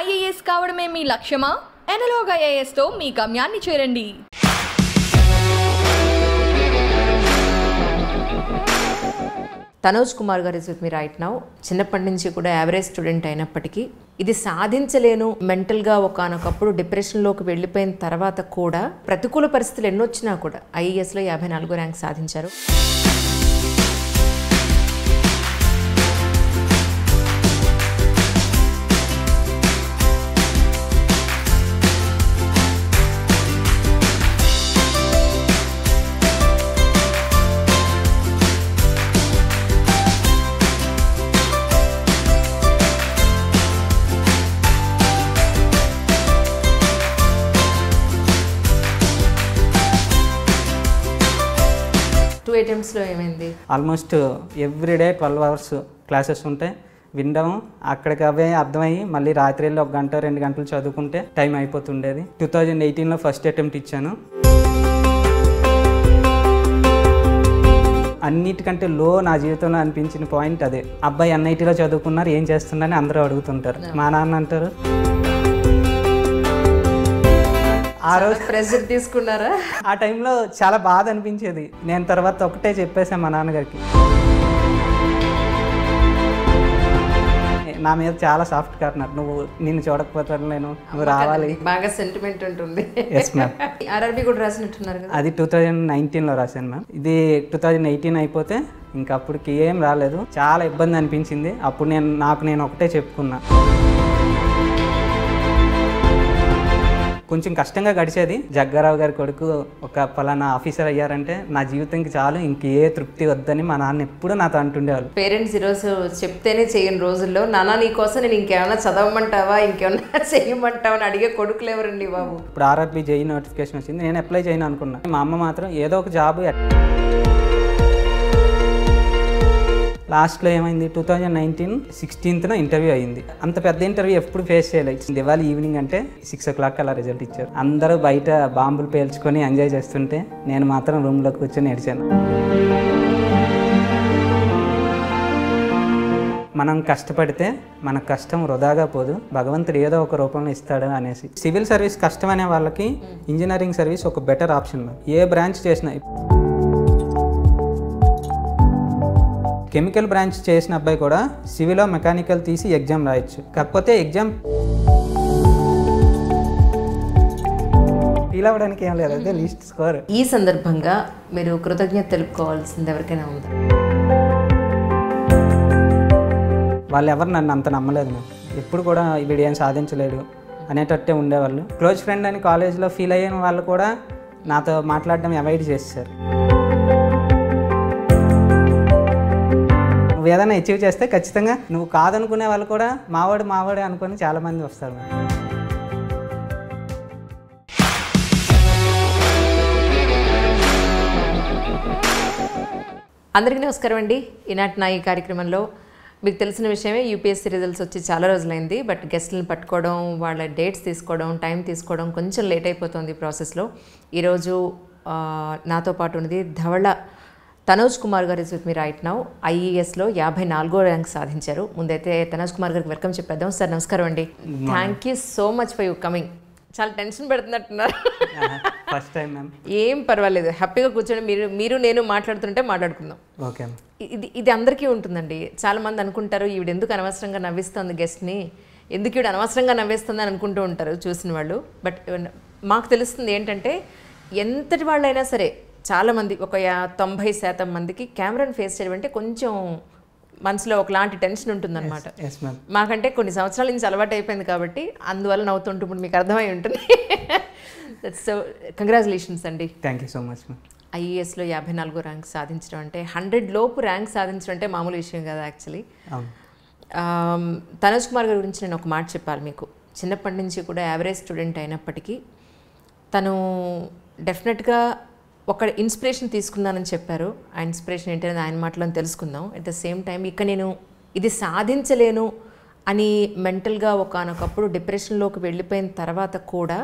IAS కావడమే మీ లక్ష్యమా analogue ఐఏఎస్తో మీ గమ్యాన్ని చేరండి తనోజ్ కుమార్ గారు is with me right now చిన్నప్పటి నుంచి కూడా యావరేజ్ స్టూడెంట్ అయినప్పటికీ ఇది సాధించలేను మెంటల్గా ఒకనొకప్పుడు డిప్రెషన్లోకి వెళ్ళిపోయిన తర్వాత కూడా ప్రతికూల పరిస్థితులు ఎన్నొచ్చినా కూడా ఐఏఎస్లో యాభై నాలుగో ర్యాంక్ సాధించారు ఐటమ్స్లో ఏమైంది almost everyday twelve hours classes ఉంటాయి వినడం అక్కడికి అవే అర్థమయ్యి మళ్ళీ రాత్రిలో ఒక గంట రెండు గంటలు చదువుకుంటే టైం అయిపోతుండేది టూ థౌజండ్ ఎయిటీన్లో ఫస్ట్ అటెంప్ట్ ఇచ్చాను అన్నిటికంటే లో నా జీవితంలో అనిపించిన పాయింట్ అదే అబ్బాయి ఎన్ఐటీలో చదువుకున్నారు ఏం చేస్తున్నారని అందరూ అడుగుతుంటారు మా నాన్న అంటారు ఆ రోజు ప్రెజర్ తీసుకున్నారా ఆ టైంలో చాలా బాధ అనిపించేది నేను తర్వాత ఒకటే చెప్పేసాను మా నాన్నగారికి నా మీద చాలా సాఫ్ట్ కారణాలు నువ్వు నిన్ను చూడకపోతాను నేను నువ్వు రావాలి బాగా సెంటిమెంట్ ఉంటుంది ఎస్ మ్యామ్ ఆర్ఆర్బి కూడా రాసినట్టున్నారు అది టూ థౌజండ్ నైన్టీన్లో రాశాను మ్యామ్ ఇది టూ థౌజండ్ ఎయిటీన్ అయిపోతే ఇంకప్పుడు అప్పటికి ఏం రాలేదు చాలా ఇబ్బంది అనిపించింది అప్పుడు నేను నాకు నేను ఒకటే చెప్పుకున్నా కొంచెం కష్టంగా గడిచేది జగ్గారావు గారి కొడుకు ఒక పలానా ఆఫీసర్ అయ్యారంటే నా జీవితానికి చాలు ఇంకే తృప్తి వద్దని మా నాన్న ఎప్పుడు నాతో తంటుండేవాళ్ళు పేరెంట్స్ ఈరోజు చెప్తేనే చేయని రోజుల్లో నాన్న నీ కోసం నేను ఇంకేమైనా చదవమంటావా ఇంకేమైనా చేయమంటావా అని అడిగే కొడుకులు ఎవరండి బాబు ఇప్పుడు ఆర్ఆర్బి జేఈ నోటిఫికేషన్ వచ్చింది నేను అప్లై చేయను అనుకున్నా మా అమ్మ మాత్రం ఏదో ఒక జాబ్ లాస్ట్లో ఏమైంది టూ థౌజండ్ నైన్టీన్ సిక్స్టీన్త్న ఇంటర్వ్యూ అయింది అంత పెద్ద ఇంటర్వ్యూ ఎప్పుడు ఫేస్ చేయలేదు దివాళి ఈవినింగ్ అంటే సిక్స్ ఓ క్లాక్ అలా రిజల్ట్ ఇచ్చారు అందరూ బయట బాంబులు పేల్చుకొని ఎంజాయ్ చేస్తుంటే నేను మాత్రం రూమ్లో కూర్చొని ఏడిచాను మనం కష్టపడితే మన కష్టం వృధాగా పోదు భగవంతుడు ఏదో ఒక రూపంలో ఇస్తాడు అనేసి సివిల్ సర్వీస్ కష్టం అనే వాళ్ళకి ఇంజనీరింగ్ సర్వీస్ ఒక బెటర్ ఆప్షన్ ఏ బ్రాంచ్ చేసినా కెమికల్ బ్రాంచ్ చేసిన అబ్బాయి కూడా సివిలో మెకానికల్ తీసి ఎగ్జామ్ రాయొచ్చు కాకపోతే ఎగ్జామ్ ఫీల్ అవ్వడానికి ఏం లేదు అదే లీస్ట్ స్కోర్ ఈ సందర్భంగా మీరు కృతజ్ఞత తెలుపుకోవాల్సింది ఎవరికైనా ఉందా వాళ్ళు ఎవరు నన్ను అంత నమ్మలేదు మేము ఎప్పుడు కూడా వీడు ఏం సాధించలేడు అనేటట్టే ఉండేవాళ్ళు క్లోజ్ ఫ్రెండ్ అని కాలేజ్లో ఫీల్ అయిన వాళ్ళు కూడా నాతో మాట్లాడడం అవాయిడ్ చేస్తారు నువ్వు ఏదైనా అచీవ్ చేస్తే ఖచ్చితంగా నువ్వు కాదనుకునే వాళ్ళు కూడా మావాడు మావాడు అనుకుని చాలామంది వస్తారు అందరికీ నమస్కారం అండి ఈనాటి నా ఈ కార్యక్రమంలో మీకు తెలిసిన విషయమే యూపీఎస్సీ రిజల్ట్స్ వచ్చి చాలా రోజులైంది బట్ గెస్ట్లను పట్టుకోవడం వాళ్ళ డేట్స్ తీసుకోవడం టైం తీసుకోవడం కొంచెం లేట్ అయిపోతుంది ప్రాసెస్లో ఈరోజు నాతో పాటు ఉన్నది ధవళ తనోజ్ కుమార్ గారు is with me right now ఐఈఎస్లో యాభై నాలుగో ర్యాంక్ సాధించారు ముందైతే తనోజ్ కుమార్ గారికి వెల్కమ్ చెప్పేద్దాం సార్ నమస్కారం అండి thank you so much for you coming చాలా టెన్షన్ పెడుతున్నట్టున్నారు ఫస్ట్ టైం మ్యామ్ ఏం పర్వాలేదు హ్యాపీగా కూర్చొని మీరు మీరు నేను మాట్లాడుతుంటే మాట్లాడుకుందాం ఓకే ఇది ఇది అందరికీ ఉంటుందండి చాలామంది అనుకుంటారు ఈవిడ ఎందుకు అనవసరంగా నవ్విస్తుంది గెస్ట్ని ఎందుకు ఈవిడ అనవసరంగా నవ్విస్తుంది అని అనుకుంటూ ఉంటారు చూసిన వాళ్ళు బట్ uh, మాకు తెలుస్తుంది ఏంటంటే ఎంతటి వాళ్ళైనా సరే చాలామంది ఒక తొంభై శాతం మందికి కెమెరాను ఫేస్ చేయడం అంటే కొంచెం మనసులో ఒకలాంటి టెన్షన్ ఉంటుందన్నమాట మాకంటే కొన్ని సంవత్సరాల నుంచి అలవాటు అయిపోయింది కాబట్టి అందువల్ల నవ్వుతుంటు ఇప్పుడు మీకు అర్థమై ఉంటుంది సో కంగ్రాచులేషన్స్ అండి థ్యాంక్ యూ సో మచ్ ఐఏఎస్లో యాభై నాలుగు ర్యాంక్ సాధించడం అంటే హండ్రెడ్ లోపు ర్యాంక్ సాధించడం అంటే మామూలు విషయం కదా యాక్చువల్లీ తనోజ్ కుమార్ గారి గురించి నేను ఒక మాట చెప్పాలి మీకు చిన్నప్పటి నుంచి కూడా యావరేజ్ స్టూడెంట్ అయినప్పటికీ తను డెఫినెట్గా ఒక ఇన్స్పిరేషన్ తీసుకున్నానని చెప్పారు ఆ ఇన్స్పిరేషన్ ఏంటనేది ఆయన మాటలను తెలుసుకుందాం అట్ ద సేమ్ టైం ఇక నేను ఇది సాధించలేను అని మెంటల్గా ఒకనొకప్పుడు డిప్రెషన్లోకి వెళ్ళిపోయిన తర్వాత కూడా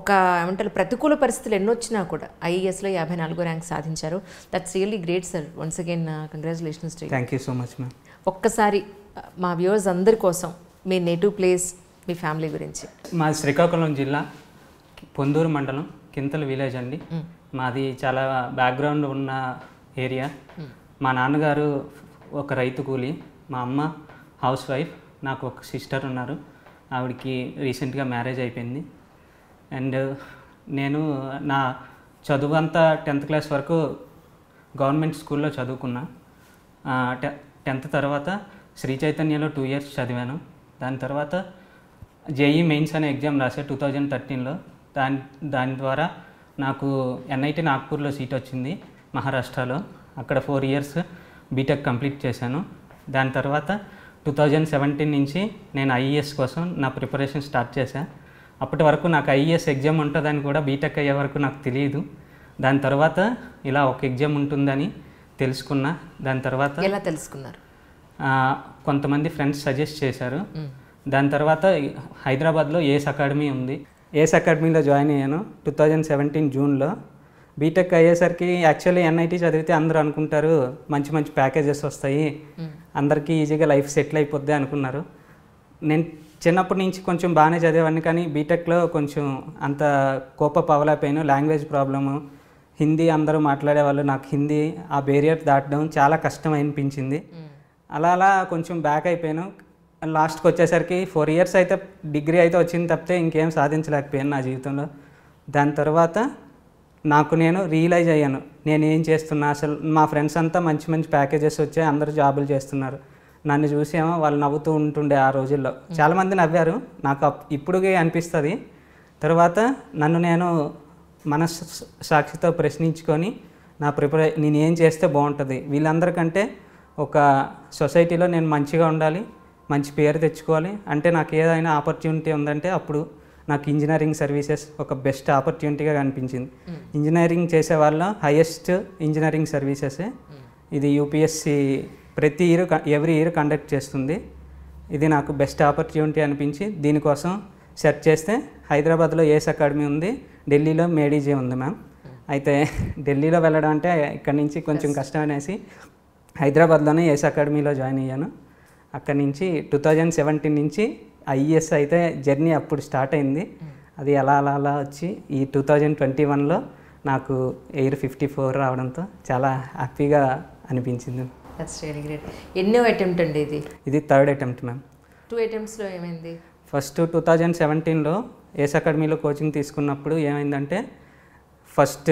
ఒక ఏమంటారు ప్రతికూల పరిస్థితులు ఎన్నొచ్చినా కూడా ఐఏఎస్లో యాభై నాలుగో ర్యాంక్ సాధించారు that's really great sir once again congratulations to thank you so much ma'am ఒక్కసారి uh, మా వ్యూవర్స్ అందరి కోసం మీ నేటివ్ ప్లేస్ మీ ఫ్యామిలీ గురించి మా శ్రీకాకుళం జిల్లా పొందూరు మండలం కింతల విలేజ్ అండి మాది చాలా బ్యాక్గ్రౌండ్ ఉన్న ఏరియా మా నాన్నగారు ఒక రైతు కూలి మా అమ్మ హౌస్ వైఫ్ నాకు ఒక సిస్టర్ ఉన్నారు ఆవిడకి రీసెంట్గా మ్యారేజ్ అయిపోయింది అండ్ నేను నా చదువు అంతా టెన్త్ క్లాస్ వరకు గవర్నమెంట్ స్కూల్లో చదువుకున్నా టెన్త్ తర్వాత శ్రీ చైతన్యలో టూ ఇయర్స్ చదివాను దాని తర్వాత జేఈ మెయిన్స్ అనే ఎగ్జామ్ రాసే టూ థౌజండ్ థర్టీన్లో దాని దాని ద్వారా నాకు ఎన్ఐటి నాగ్పూర్లో సీట్ వచ్చింది మహారాష్ట్రలో అక్కడ ఫోర్ ఇయర్స్ బీటెక్ కంప్లీట్ చేశాను దాని తర్వాత టూ థౌజండ్ సెవెంటీన్ నుంచి నేను ఐఈఎస్ కోసం నా ప్రిపరేషన్ స్టార్ట్ చేశాను అప్పటి వరకు నాకు ఐఈఎస్ ఎగ్జామ్ ఉంటుందని కూడా బీటెక్ అయ్యే వరకు నాకు తెలియదు దాని తర్వాత ఇలా ఒక ఎగ్జామ్ ఉంటుందని తెలుసుకున్నా దాని తర్వాత ఎలా తెలుసుకున్నారు కొంతమంది ఫ్రెండ్స్ సజెస్ట్ చేశారు దాని తర్వాత హైదరాబాద్లో ఏఎస్ అకాడమీ ఉంది ఏఎస్ అకాడమీలో జాయిన్ అయ్యాను టూ థౌజండ్ సెవెంటీన్ జూన్లో బీటెక్ అయ్యేసరికి యాక్చువల్లీ ఎన్ఐటీ చదివితే అందరూ అనుకుంటారు మంచి మంచి ప్యాకేజెస్ వస్తాయి అందరికీ ఈజీగా లైఫ్ సెటిల్ అయిపోద్ది అనుకున్నారు నేను చిన్నప్పటి నుంచి కొంచెం బాగానే చదివేవాడిని కానీ బీటెక్లో కొంచెం అంత కోప పవలైపోయాను లాంగ్వేజ్ ప్రాబ్లము హిందీ అందరూ మాట్లాడేవాళ్ళు నాకు హిందీ ఆ బేరియర్ దాటడం చాలా కష్టం అనిపించింది అలా అలా కొంచెం బ్యాక్ అయిపోయాను లాస్ట్కి వచ్చేసరికి ఫోర్ ఇయర్స్ అయితే డిగ్రీ అయితే వచ్చింది తప్పితే ఇంకేం సాధించలేకపోయాను నా జీవితంలో దాని తర్వాత నాకు నేను రియలైజ్ అయ్యాను నేను ఏం చేస్తున్నా అసలు మా ఫ్రెండ్స్ అంతా మంచి మంచి ప్యాకేజెస్ వచ్చాయి అందరూ జాబులు చేస్తున్నారు నన్ను చూసేమో వాళ్ళు నవ్వుతూ ఉంటుండే ఆ రోజుల్లో చాలామంది నవ్వారు నాకు ఇప్పుడుగే అనిపిస్తుంది తర్వాత నన్ను నేను మనస్ సాక్షితో ప్రశ్నించుకొని నా ప్రిపరే నేను ఏం చేస్తే బాగుంటుంది వీళ్ళందరికంటే ఒక సొసైటీలో నేను మంచిగా ఉండాలి మంచి పేరు తెచ్చుకోవాలి అంటే నాకు ఏదైనా ఆపర్చునిటీ ఉందంటే అప్పుడు నాకు ఇంజనీరింగ్ సర్వీసెస్ ఒక బెస్ట్ ఆపర్చునిటీగా కనిపించింది ఇంజనీరింగ్ చేసే వాళ్ళ హయెస్ట్ ఇంజనీరింగ్ సర్వీసెస్ ఇది యూపీఎస్సి ప్రతి ఇయర్ ఎవ్రీ ఇయర్ కండక్ట్ చేస్తుంది ఇది నాకు బెస్ట్ ఆపర్చునిటీ అనిపించి దీనికోసం సెర్చ్ చేస్తే హైదరాబాద్లో ఏస్ అకాడమీ ఉంది ఢిల్లీలో మేడీజే ఉంది మ్యామ్ అయితే ఢిల్లీలో వెళ్ళడం అంటే ఇక్కడి నుంచి కొంచెం కష్టం అనేసి హైదరాబాద్లోనే ఏస్ అకాడమీలో జాయిన్ అయ్యాను అక్కడి నుంచి టూ థౌజండ్ సెవెంటీన్ నుంచి ఐఎస్ అయితే జర్నీ అప్పుడు స్టార్ట్ అయింది hmm. అది ఎలా అలా అలా వచ్చి ఈ టూ థౌజండ్ ట్వంటీ వన్లో నాకు ఎయిర్ ఫిఫ్టీ ఫోర్ రావడంతో చాలా హ్యాపీగా అనిపించింది ఎన్నో అటెంప్ట్ అండి ఇది ఇది థర్డ్ అటెంప్ట్ మ్యామ్ టూ అటెంప్ట్స్లో ఏమైంది ఫస్ట్ టూ థౌజండ్ సెవెంటీన్లో ఏస్ అకాడమీలో కోచింగ్ తీసుకున్నప్పుడు ఏమైందంటే first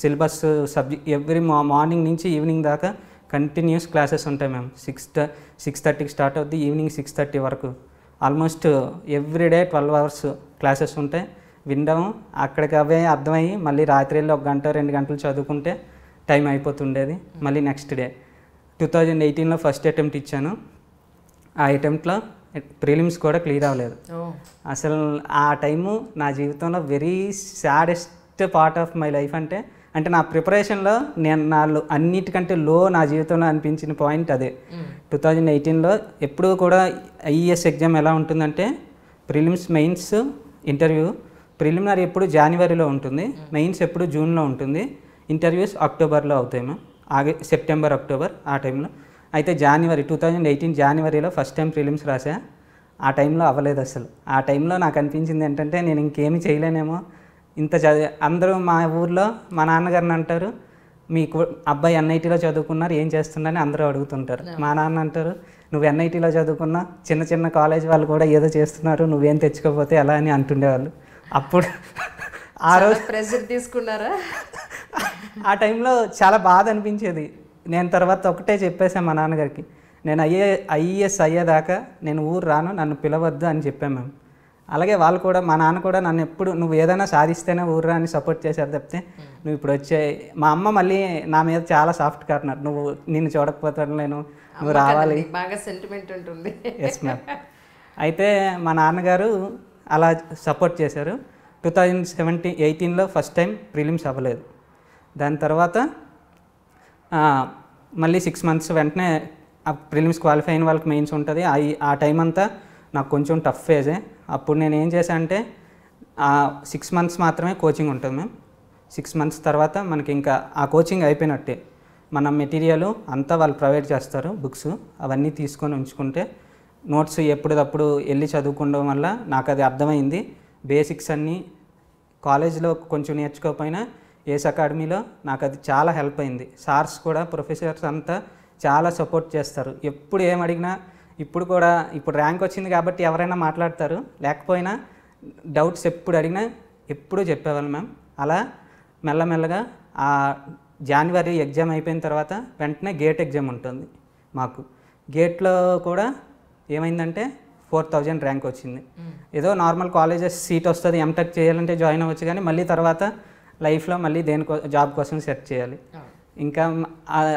syllabus subject every morning నుంచి ఈవినింగ్ దాకా కంటిన్యూస్ క్లాసెస్ ఉంటాయి మ్యామ్ సిక్స్ సిక్స్ థర్టీకి స్టార్ట్ అవుద్ది ఈవినింగ్ సిక్స్ థర్టీ వరకు almost everyday twelve hours classes ఉంటాయి వినడం అక్కడికి అవే అర్థమయ్యి మళ్ళీ రాత్రిలో ఒక గంట రెండు గంటలు చదువుకుంటే టైం అయిపోతుండేది మళ్ళీ నెక్స్ట్ డే టూ థౌజండ్ ఎయిటీన్లో ఫస్ట్ అటెంప్ట్ ఇచ్చాను ఆ అటెంప్ట్లో ప్రిలిమ్స్ కూడా క్లియర్ అవ్వలేదు అసలు ఆ టైము నా జీవితంలో very saddest part of my life అంటే అంటే నా ప్రిపరేషన్లో నేను నా అన్నిటికంటే లో నా జీవితంలో అనిపించిన పాయింట్ అదే టూ థౌజండ్ ఎయిటీన్లో ఎప్పుడూ కూడా ఐఈఎస్ ఎగ్జామ్ ఎలా ఉంటుందంటే ప్రిలిమ్స్ మెయిన్స్ ఇంటర్వ్యూ ప్రిలిమినరీ ఎప్పుడు జనవరిలో ఉంటుంది మెయిన్స్ ఎప్పుడు జూన్లో ఉంటుంది ఇంటర్వ్యూస్ అక్టోబర్లో అవుతాయి ఆగ ఆగే సెప్టెంబర్ అక్టోబర్ ఆ టైంలో అయితే జనవరి టూ థౌజండ్ ఎయిటీన్ జనవరిలో ఫస్ట్ టైం ప్రిలిమ్స్ రాసా ఆ టైంలో అవ్వలేదు అసలు ఆ టైంలో నాకు అనిపించింది ఏంటంటే నేను ఇంకేమి చేయలేనేమో ఇంత చదివి అందరూ మా ఊర్లో మా నాన్నగారిని అంటారు మీ అబ్బాయి ఎన్ఐటీలో చదువుకున్నారు ఏం చేస్తుండని అందరూ అడుగుతుంటారు మా నాన్న అంటారు నువ్వు ఎన్ఐటీలో చదువుకున్నా చిన్న చిన్న కాలేజ్ వాళ్ళు కూడా ఏదో చేస్తున్నారు నువ్వేం తెచ్చుకోపోతే ఎలా అని అంటుండేవాళ్ళు అప్పుడు ఆ రోజు ప్రెజర్ తీసుకున్నారా ఆ టైంలో చాలా బాధ అనిపించేది నేను తర్వాత ఒకటే చెప్పేసాను మా నాన్నగారికి నేను ఐఏ ఐఏఎస్ అయ్యేదాకా నేను ఊరు రాను నన్ను పిలవద్దు అని చెప్పాను మేము అలాగే వాళ్ళు కూడా మా నాన్న కూడా నన్ను ఎప్పుడు నువ్వు ఏదైనా సాధిస్తేనే ఊర్రా అని సపోర్ట్ చేశారు తప్పితే నువ్వు ఇప్పుడు వచ్చే మా అమ్మ మళ్ళీ నా మీద చాలా సాఫ్ట్ కార్నర్ నువ్వు నిన్ను చూడకపోతాను నేను నువ్వు రావాలి బాగా సెంటిమెంట్ ఉంటుంది ఎస్ మ్యామ్ అయితే మా నాన్నగారు అలా సపోర్ట్ చేశారు టూ థౌజండ్ సెవెంటీన్ ఎయిటీన్లో ఫస్ట్ టైం ప్రిలిమ్స్ అవ్వలేదు దాని తర్వాత మళ్ళీ సిక్స్ మంత్స్ వెంటనే ఆ ప్రిలిమ్స్ క్వాలిఫై అయిన వాళ్ళకి మెయిన్స్ ఉంటుంది ఆ టైం అంతా నాకు కొంచెం టఫ్ ఫేజే అప్పుడు నేను ఏం చేశాను అంటే ఆ సిక్స్ మంత్స్ మాత్రమే కోచింగ్ ఉంటుంది మేము సిక్స్ మంత్స్ తర్వాత మనకి ఇంకా ఆ కోచింగ్ అయిపోయినట్టే మన మెటీరియల్ అంతా వాళ్ళు ప్రొవైడ్ చేస్తారు బుక్స్ అవన్నీ తీసుకొని ఉంచుకుంటే నోట్స్ ఎప్పుడప్పుడు వెళ్ళి చదువుకోవడం వల్ల నాకు అది అర్థమైంది బేసిక్స్ అన్నీ కాలేజ్లో కొంచెం నేర్చుకోకపోయినా ఏస్ అకాడమీలో నాకు అది చాలా హెల్ప్ అయింది సార్స్ కూడా ప్రొఫెసర్స్ అంతా చాలా సపోర్ట్ చేస్తారు ఎప్పుడు ఏం అడిగినా ఇప్పుడు కూడా ఇప్పుడు ర్యాంక్ వచ్చింది కాబట్టి ఎవరైనా మాట్లాడతారు లేకపోయినా డౌట్స్ ఎప్పుడు అడిగినా ఎప్పుడూ చెప్పేవాళ్ళు మ్యామ్ అలా మెల్లమెల్లగా ఆ జనవరి ఎగ్జామ్ అయిపోయిన తర్వాత వెంటనే గేట్ ఎగ్జామ్ ఉంటుంది మాకు గేట్లో కూడా ఏమైందంటే ఫోర్ థౌజండ్ ర్యాంక్ వచ్చింది hmm. ఏదో నార్మల్ కాలేజెస్ సీట్ వస్తుంది ఎంటెక్ చేయాలంటే జాయిన్ అవ్వచ్చు కానీ మళ్ళీ తర్వాత లైఫ్లో మళ్ళీ దేని జాబ్ కోసం సెర్చ్ చేయాలి ఇంకా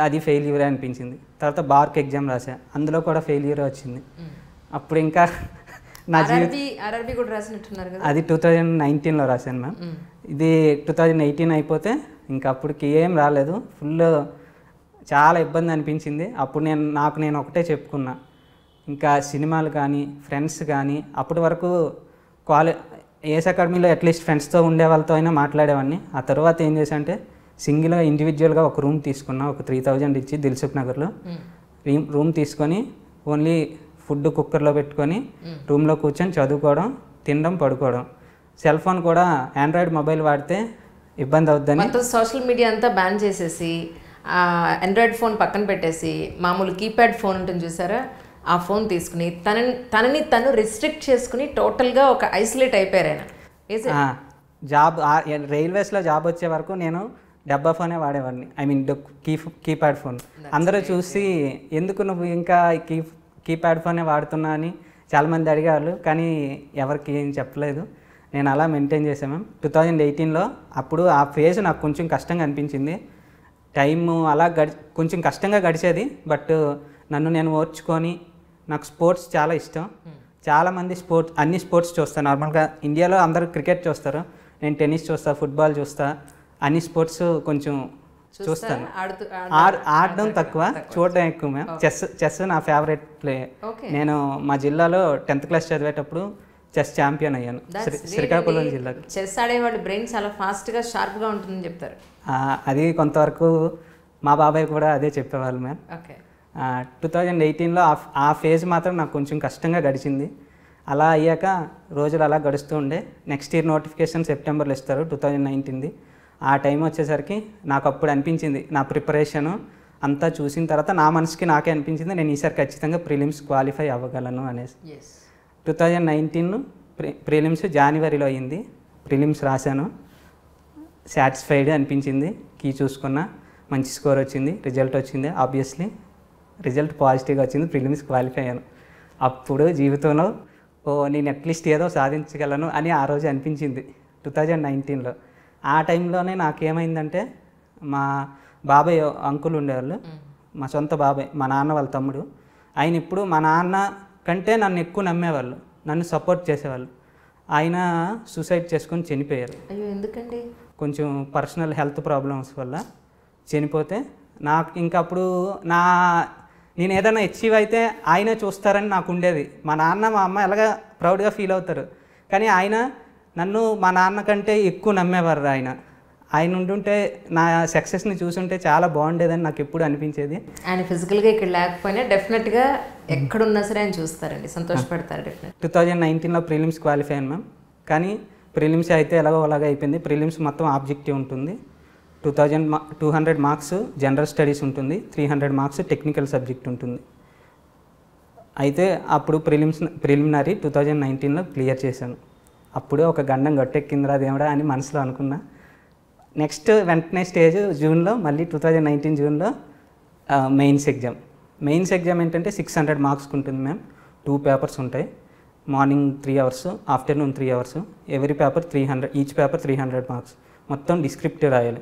అది ఫెయిల్యూర్ అనిపించింది తర్వాత బార్క్ ఎగ్జామ్ రాసా అందులో కూడా ఫెయిల్యూర్ వచ్చింది అప్పుడు ఇంకా నా జీవితం అది టూ థౌజండ్ నైన్టీన్లో రాశాను మ్యామ్ ఇది టూ థౌజండ్ ఎయిటీన్ అయిపోతే ఇంకా అప్పటికి ఏం రాలేదు ఫుల్ చాలా ఇబ్బంది అనిపించింది అప్పుడు నేను నాకు నేను ఒకటే చెప్పుకున్నా ఇంకా సినిమాలు కానీ ఫ్రెండ్స్ కానీ అప్పటి వరకు కాలే ఏఎస్ అకాడమీలో అట్లీస్ట్ ఫ్రెండ్స్తో ఉండే వాళ్ళతో అయినా మాట్లాడేవాడిని ఆ తర్వాత ఏం అంటే సింగిల్గా ఇండివిజువల్గా ఒక రూమ్ తీసుకున్నా ఒక త్రీ థౌజండ్ ఇచ్చి దిల్సుఖ్ నగర్లో రూమ్ తీసుకొని ఓన్లీ ఫుడ్ కుక్కర్లో పెట్టుకొని రూమ్లో కూర్చొని చదువుకోవడం తినడం పడుకోవడం సెల్ ఫోన్ కూడా ఆండ్రాయిడ్ మొబైల్ వాడితే ఇబ్బంది అవుతుంది అంత సోషల్ మీడియా అంతా బ్యాన్ చేసేసి ఆండ్రాయిడ్ ఫోన్ పక్కన పెట్టేసి మామూలు కీప్యాడ్ ఫోన్ ఉంటుంది చూసారా ఆ ఫోన్ తీసుకుని తనని తనని తను రిస్ట్రిక్ట్ చేసుకుని టోటల్గా ఒక ఐసోలేట్ అయిపోయారు ఆయన జాబ్ రైల్వేస్లో జాబ్ వచ్చే వరకు నేను డబ్బా ఫోనే వాడేవాడిని I mean key keypad phone అందరూ చూసి ఎందుకు నువ్వు ఇంకా కీ కీప్యాడ్ ఫోనే వాడుతున్నా అని చాలామంది అడిగారు కానీ ఎవరికి ఏం చెప్పలేదు నేను అలా మెయింటైన్ చేసాను మ్యామ్ టూ థౌజండ్ ఎయిటీన్లో అప్పుడు ఆ ఫేజ్ నాకు కొంచెం కష్టంగా అనిపించింది టైం అలా గడి కొంచెం కష్టంగా గడిచేది బట్ నన్ను నేను ఓర్చుకొని నాకు స్పోర్ట్స్ చాలా ఇష్టం hmm. చాలామంది స్పోర్ట్స్ అన్ని స్పోర్ట్స్ చూస్తాను నార్మల్గా ఇండియాలో అందరూ క్రికెట్ చూస్తారు నేను టెన్నిస్ చూస్తాను ఫుట్బాల్ చూస్తాను అన్ని స్పోర్ట్స్ కొంచెం చూస్తాను ఆడడం తక్కువ చూడడం ఎక్కువ మ్యామ్ చెస్ చెస్ నా ఫేవరెట్ ప్లే నేను మా జిల్లాలో టెన్త్ క్లాస్ చదివేటప్పుడు చెస్ ఛాంపియన్ అయ్యాను శ్రీకాకుళం జిల్లాకు చెస్ ఆడేవాడు బ్రెయిన్ చాలా ఫాస్ట్గా షార్ప్గా ఉంటుందని చెప్తారు అది కొంతవరకు మా బాబాయ్ కూడా అదే చెప్పేవాళ్ళు మ్యామ్ టూ థౌజండ్ ఎయిటీన్లో ఆ ఫేజ్ మాత్రం నాకు కొంచెం కష్టంగా గడిచింది అలా అయ్యాక రోజులు అలా గడుస్తూ ఉండే నెక్స్ట్ ఇయర్ నోటిఫికేషన్ సెప్టెంబర్లో ఇస్తారు టూ థౌజండ్ నైన్టీన్ది ఆ టైం వచ్చేసరికి నాకు అప్పుడు అనిపించింది నా ప్రిపరేషను అంతా చూసిన తర్వాత నా మనసుకి నాకే అనిపించింది నేను ఈసారి ఖచ్చితంగా ప్రిలిమ్స్ క్వాలిఫై అవ్వగలను అనేసి టూ థౌజండ్ నైన్టీన్ ప్రిలిమ్స్ జనవరిలో అయింది ప్రిలిమ్స్ రాశాను సాటిస్ఫైడ్ అనిపించింది కీ చూసుకున్న మంచి స్కోర్ వచ్చింది రిజల్ట్ వచ్చింది ఆబ్వియస్లీ రిజల్ట్ పాజిటివ్గా వచ్చింది ప్రిలిమ్స్ క్వాలిఫై అయ్యాను అప్పుడు జీవితంలో ఓ నేను అట్లీస్ట్ ఏదో సాధించగలను అని ఆ రోజు అనిపించింది టూ థౌజండ్ నైన్టీన్లో ఆ టైంలోనే నాకేమైందంటే మా బాబాయ్ అంకుల్ ఉండేవాళ్ళు మా సొంత బాబాయ్ మా నాన్న వాళ్ళ తమ్ముడు ఆయన ఇప్పుడు మా నాన్న కంటే నన్ను ఎక్కువ నమ్మేవాళ్ళు నన్ను సపోర్ట్ చేసేవాళ్ళు ఆయన సూసైడ్ చేసుకొని చనిపోయారు అయ్యో ఎందుకండి కొంచెం పర్సనల్ హెల్త్ ప్రాబ్లమ్స్ వల్ల చనిపోతే నాకు ఇంకా అప్పుడు నా నేను ఏదైనా అచీవ్ అయితే ఆయనే చూస్తారని నాకు ఉండేది మా నాన్న మా అమ్మ ఎలాగ ప్రౌడ్గా ఫీల్ అవుతారు కానీ ఆయన నన్ను మా నాన్న కంటే ఎక్కువ నమ్మేవారు ఆయన ఆయన ఉంటుంటే నా సక్సెస్ని చూసుంటే చాలా బాగుండేదని నాకు ఎప్పుడు అనిపించేది ఆయన ఫిజికల్గా ఇక్కడ లేకపోయినా డెఫినెట్గా ఎక్కడున్నా సరే ఆయన చూస్తారండి సంతోషపడతారు డెఫినెట్ టూ థౌజండ్ నైన్టీన్లో ప్రిలిమ్స్ క్వాలిఫై అయ్యాను మ్యామ్ కానీ ప్రిలిమ్స్ అయితే ఎలాగో అలాగ అయిపోయింది ప్రిలిమ్స్ మొత్తం ఆబ్జెక్టివ్ ఉంటుంది టూ థౌజండ్ మా two hundred marks general studies ఉంటుంది three hundred marks technical subject ఉంటుంది అయితే అప్పుడు ప్రిలిమ్స్ ప్రిలిమినరీ టూ థౌజండ్ నైన్టీన్లో క్లియర్ చేశాను అప్పుడే ఒక గండం గట్టెక్కిందిరా దేవుడా అని మనసులో అనుకున్నా నెక్స్ట్ వెంటనే స్టేజ్ జూన్లో మళ్ళీ టూ థౌజండ్ నైన్టీన్ జూన్లో మెయిన్స్ ఎగ్జామ్ మెయిన్స్ ఎగ్జామ్ ఏంటంటే సిక్స్ హండ్రెడ్ మార్క్స్కి ఉంటుంది మ్యామ్ టూ పేపర్స్ ఉంటాయి morning three hours afternoon three hours every paper three hundred each paper three hundred marks మొత్తం డిస్క్రిప్టివ్ రాయాలి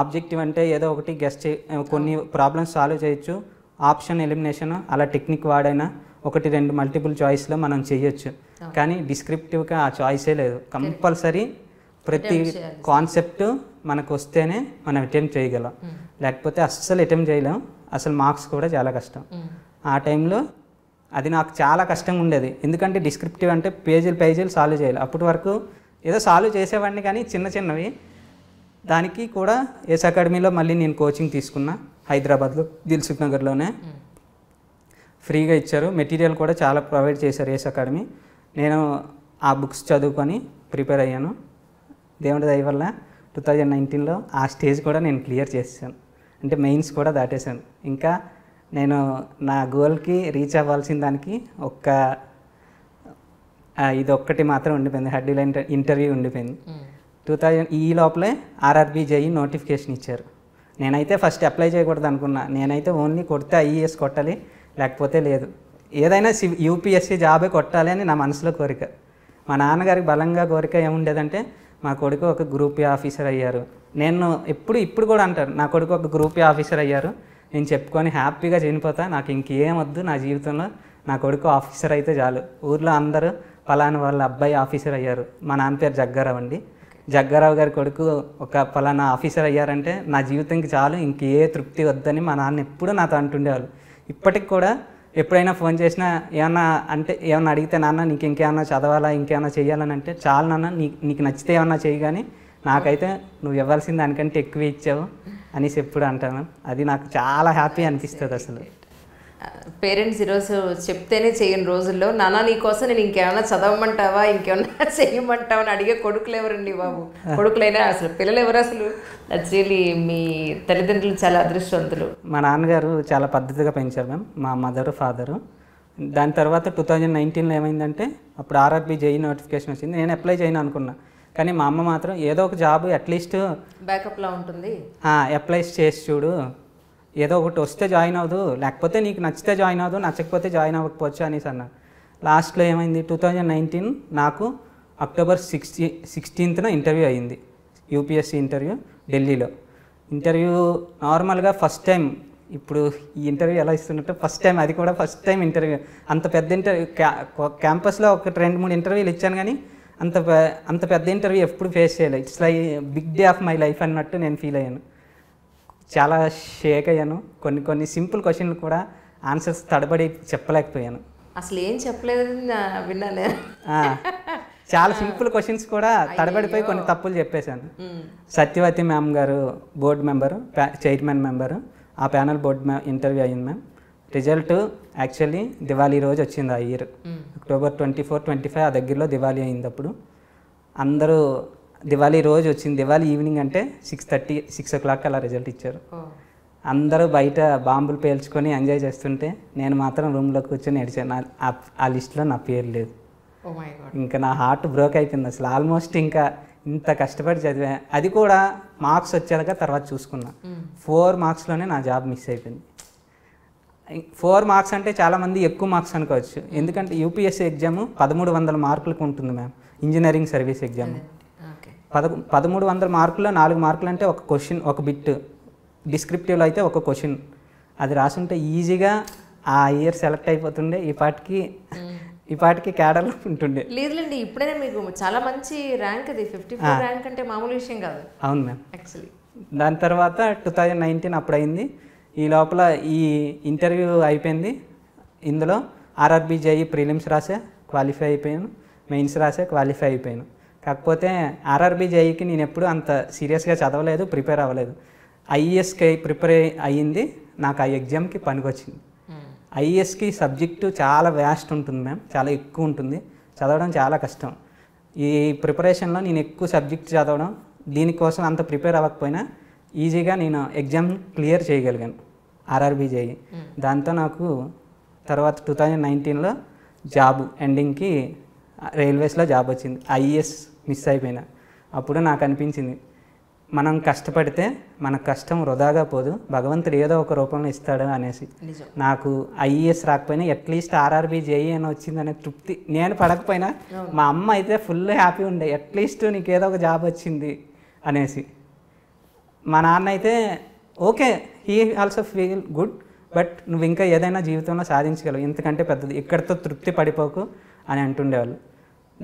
ఆబ్జెక్టివ్ అంటే ఏదో ఒకటి గెస్ట్ కొన్ని ప్రాబ్లమ్స్ సాల్వ్ చేయొచ్చు ఆప్షన్ ఎలిమినేషన్ అలా టెక్నిక్ వాడైనా ఒకటి రెండు మల్టిపుల్ చాయిస్లో మనం చేయొచ్చు కానీ డిస్క్రిప్టివ్గా ఆ చాయిసే లేదు కంపల్సరీ ప్రతి కాన్సెప్ట్ మనకు వస్తేనే మనం అటెంప్ట్ చేయగలం hmm. లేకపోతే అస్సలు అటెంప్ట్ చేయలేం అసలు మార్క్స్ కూడా చాలా కష్టం hmm. ఆ టైంలో అది నాకు చాలా కష్టంగా ఉండేది ఎందుకంటే డిస్క్రిప్టివ్ అంటే పేజీలు పేజీలు సాల్వ్ చేయాలి అప్పటి వరకు ఏదో సాల్వ్ చేసేవాడిని కానీ చిన్న చిన్నవి దానికి కూడా ఎస్ అకాడమీలో మళ్ళీ నేను కోచింగ్ తీసుకున్నా హైదరాబాద్లో దిల్సుఖ్ నగర్లోనే hmm. ఫ్రీగా ఇచ్చారు మెటీరియల్ కూడా చాలా ప్రొవైడ్ చేశారు ఏస్ అకాడమీ నేను ఆ బుక్స్ చదువుకొని ప్రిపేర్ అయ్యాను దేవుడి దయ వల్ల టూ థౌజండ్ నైన్టీన్లో ఆ స్టేజ్ కూడా నేను క్లియర్ చేసాను అంటే మెయిన్స్ కూడా దాటేశాను ఇంకా నేను నా గోల్కి రీచ్ అవ్వాల్సిన దానికి ఒక్క ఇది ఒక్కటి మాత్రం ఉండిపోయింది హడ్డీల ఇంటర్వ్యూ ఉండిపోయింది టూ థౌజండ్ ఈ లోపలే ఆర్ఆర్బీ జేఈ నోటిఫికేషన్ ఇచ్చారు నేనైతే ఫస్ట్ అప్లై చేయకూడదు అనుకున్నా నేనైతే ఓన్లీ కొడితే ఐఏఎస్ కొట్టాలి లేకపోతే లేదు ఏదైనా సి యూపీఎస్సీ జాబే కొట్టాలి అని నా మనసులో కోరిక మా నాన్నగారికి బలంగా కోరిక ఏముండేదంటే మా కొడుకు ఒక గ్రూప్ ఆఫీసర్ అయ్యారు నేను ఎప్పుడు ఇప్పుడు కూడా అంటారు నా కొడుకు ఒక గ్రూప్ ఆఫీసర్ అయ్యారు నేను చెప్పుకొని హ్యాపీగా చనిపోతా నాకు ఇంకేం వద్దు నా జీవితంలో నా కొడుకు ఆఫీసర్ అయితే చాలు ఊర్లో అందరూ పలానా వాళ్ళ అబ్బాయి ఆఫీసర్ అయ్యారు మా నాన్న పేరు జగ్గారావు అండి జగ్గారావు గారి కొడుకు ఒక ఫలానా ఆఫీసర్ అయ్యారంటే నా జీవితంకి చాలు ఇంకే తృప్తి వద్దని మా నాన్న ఎప్పుడూ నాతో అంటుండేవాళ్ళు ఇప్పటికి కూడా ఎప్పుడైనా ఫోన్ చేసినా ఏమన్నా అంటే ఏమన్నా అడిగితే నాన్న నీకు ఇంకేమన్నా చదవాలా ఇంకేమన్నా చేయాలని అంటే చాలా నాన్న నీ నీకు నచ్చితే ఏమన్నా చేయి కానీ నాకైతే నువ్వు ఇవ్వాల్సింది దానికంటే ఎక్కువ ఇచ్చావు అనేసి ఎప్పుడు అంటాను అది నాకు చాలా హ్యాపీ అనిపిస్తుంది అసలు పేరెంట్స్ ఈరోజు చెప్తేనే చేయని రోజుల్లో నానా కోసం నేను ఇంకేమైనా చదవమంటావా ఇంకేమైనా చేయమంటావా అని అడిగే కొడుకులు ఎవరండి బాబు కొడుకులైనా అసలు పిల్లలు ఎవరు అసలు యాక్చువల్లీ మీ తల్లిదండ్రులు చాలా అదృష్టవంతులు మా నాన్నగారు చాలా పద్ధతిగా పెంచారు మ్యామ్ మా మదరు ఫాదరు దాని తర్వాత టూ థౌజండ్ నైన్టీన్లో ఏమైందంటే అప్పుడు ఆర్ఆర్బి జేఈ నోటిఫికేషన్ వచ్చింది నేను అప్లై చేయను అనుకున్నా కానీ మా అమ్మ మాత్రం ఏదో ఒక జాబ్ అట్లీస్ట్ బ్యాకప్లో ఉంటుంది అప్లై చేసి చూడు ఏదో ఒకటి వస్తే జాయిన్ అవ్వదు లేకపోతే నీకు నచ్చితే జాయిన్ అవ్వదు నచ్చకపోతే జాయిన్ అవ్వకపోవచ్చు అనేసి అన్నారు లాస్ట్లో ఏమైంది టూ థౌజండ్ నైన్టీన్ నాకు అక్టోబర్ సిక్స్టీ సిక్స్టీన్త్న ఇంటర్వ్యూ అయింది యూపీఎస్సీ ఇంటర్వ్యూ ఢిల్లీలో ఇంటర్వ్యూ నార్మల్గా ఫస్ట్ టైం ఇప్పుడు ఈ ఇంటర్వ్యూ ఎలా ఇస్తున్నట్టు ఫస్ట్ టైం అది కూడా ఫస్ట్ టైం ఇంటర్వ్యూ అంత పెద్ద ఇంటర్వ్యూ క్యాంపస్లో ఒక రెండు మూడు ఇంటర్వ్యూలు ఇచ్చాను కానీ అంత అంత పెద్ద ఇంటర్వ్యూ ఎప్పుడు ఫేస్ చేయలేదు it's like big day of my life అన్నట్టు నేను ఫీల్ అయ్యాను చాలా షేక్ అయ్యాను కొన్ని కొన్ని సింపుల్ క్వశ్చన్లు కూడా ఆన్సర్స్ తడబడి చెప్పలేకపోయాను అసలు ఏం చెప్పలేదు విన్నాను చాలా సింపుల్ క్వశ్చన్స్ కూడా తడబడిపోయి కొన్ని తప్పులు చెప్పేశాను సత్యవతి మ్యామ్ గారు బోర్డు మెంబరు చైర్మన్ మెంబరు ఆ ప్యానల్ బోర్డు ఇంటర్వ్యూ అయింది మ్యామ్ రిజల్ట్ యాక్చువల్లీ దివాళీ రోజు వచ్చింది ఆ year October twenty four twenty five ఆ దగ్గరలో దివాళీ అయింది అప్పుడు అందరూ దివాళీ రోజు వచ్చింది దివాళీ ఈవినింగ్ అంటే six thirty six o'clock అలా రిజల్ట్ ఇచ్చారు అందరూ బయట బాంబులు పేల్చుకొని ఎంజాయ్ చేస్తుంటే నేను మాత్రం రూమ్లో కూర్చొని ఏడిచాను ఆ లిస్ట్లో నా పేరు లేదు oh ఇంకా నా హార్ట్ బ్రోక్ అయిపోయింది అసలు ఆల్మోస్ట్ ఇంకా ఇంత కష్టపడి చదివా అది కూడా మార్క్స్ వచ్చాక తర్వాత చూసుకున్నా ఫోర్ hmm. మార్క్స్లోనే నా జాబ్ మిస్ అయిపోయింది ఫోర్ మార్క్స్ అంటే చాలామంది ఎక్కువ మార్క్స్ అనుకోవచ్చు hmm. ఎందుకంటే యూపీఎస్సీ ఎగ్జామ్ పదమూడు వందల మార్కులకు ఉంటుంది మ్యామ్ ఇంజనీరింగ్ సర్వీస్ ఎగ్జామ్ పద పదమూడు వందల మార్కుల్లో నాలుగు మార్కులు అంటే ఒక క్వశ్చన్ ఒక బిట్ డిస్క్రిప్టివ్లో అయితే ఒక క్వశ్చన్ అది రాసుంటే ఈజీగా ఆ ఇయర్ సెలెక్ట్ అయిపోతుండే ఈ పాటికి ఈ పాటికి కేడర్లో ఉంటుండే లేదులేండి ఇప్పుడే మీకు చాలా మంచి ర్యాంక్ అది ఫిఫ్టీ ఫోర్ ర్యాంక్ అంటే మామూలు విషయం కాదు అవును మ్యామ్ యాక్చువల్లీ దాని తర్వాత టూ థౌజండ్ నైన్టీన్ అప్పుడు అయింది ఈ లోపల ఈ ఇంటర్వ్యూ అయిపోయింది ఇందులో ఆర్ఆర్బి జేఈ ప్రిలిమ్స్ రాసే క్వాలిఫై అయిపోయాను మెయిన్స్ రాసే క్వాలిఫై అయిపోయాను కాకపోతే ఆర్ఆర్బీ జేఈకి నేను ఎప్పుడు అంత సీరియస్గా చదవలేదు ప్రిపేర్ అవ్వలేదు ఐఏఎస్కి ప్రిపేర్ అయ్యింది నాకు ఆ ఎగ్జామ్కి పనికొచ్చింది hmm. ఐఏఎస్కి సబ్జెక్టు చాలా వ్యాస్ట్ ఉంటుంది మ్యామ్ చాలా ఎక్కువ ఉంటుంది చదవడం చాలా కష్టం ఈ ప్రిపరేషన్లో నేను ఎక్కువ సబ్జెక్ట్ చదవడం దీనికోసం అంత ప్రిపేర్ అవ్వకపోయినా ఈజీగా నేను ఎగ్జామ్ క్లియర్ చేయగలిగాను ఆర్ఆర్బీ చేయి hmm. దాంతో నాకు తర్వాత టూ థౌజండ్ నైన్టీన్లో జాబ్ ఎండింగ్కి రైల్వేస్లో జాబ్ వచ్చింది ఐఏఎస్ మిస్ అయిపోయినా అప్పుడు నాకు అనిపించింది మనం కష్టపడితే మన కష్టం వృధాగా పోదు భగవంతుడు ఏదో ఒక రూపంలో ఇస్తాడు అనేసి నాకు ఐఏఎస్ రాకపోయినా అట్లీస్ట్ ఆర్ఆర్బి జేఈ అని అనే తృప్తి నేను పడకపోయినా మా అమ్మ అయితే ఫుల్ హ్యాపీ ఉండే అట్లీస్ట్ నీకు ఏదో ఒక జాబ్ వచ్చింది అనేసి మా నాన్న అయితే okay he also feel good but నువ్వు ఇంకా ఏదైనా జీవితంలో సాధించగలవు ఎందుకంటే పెద్దది ఇక్కడితో తృప్తి పడిపోకు అని అంటుండేవాళ్ళు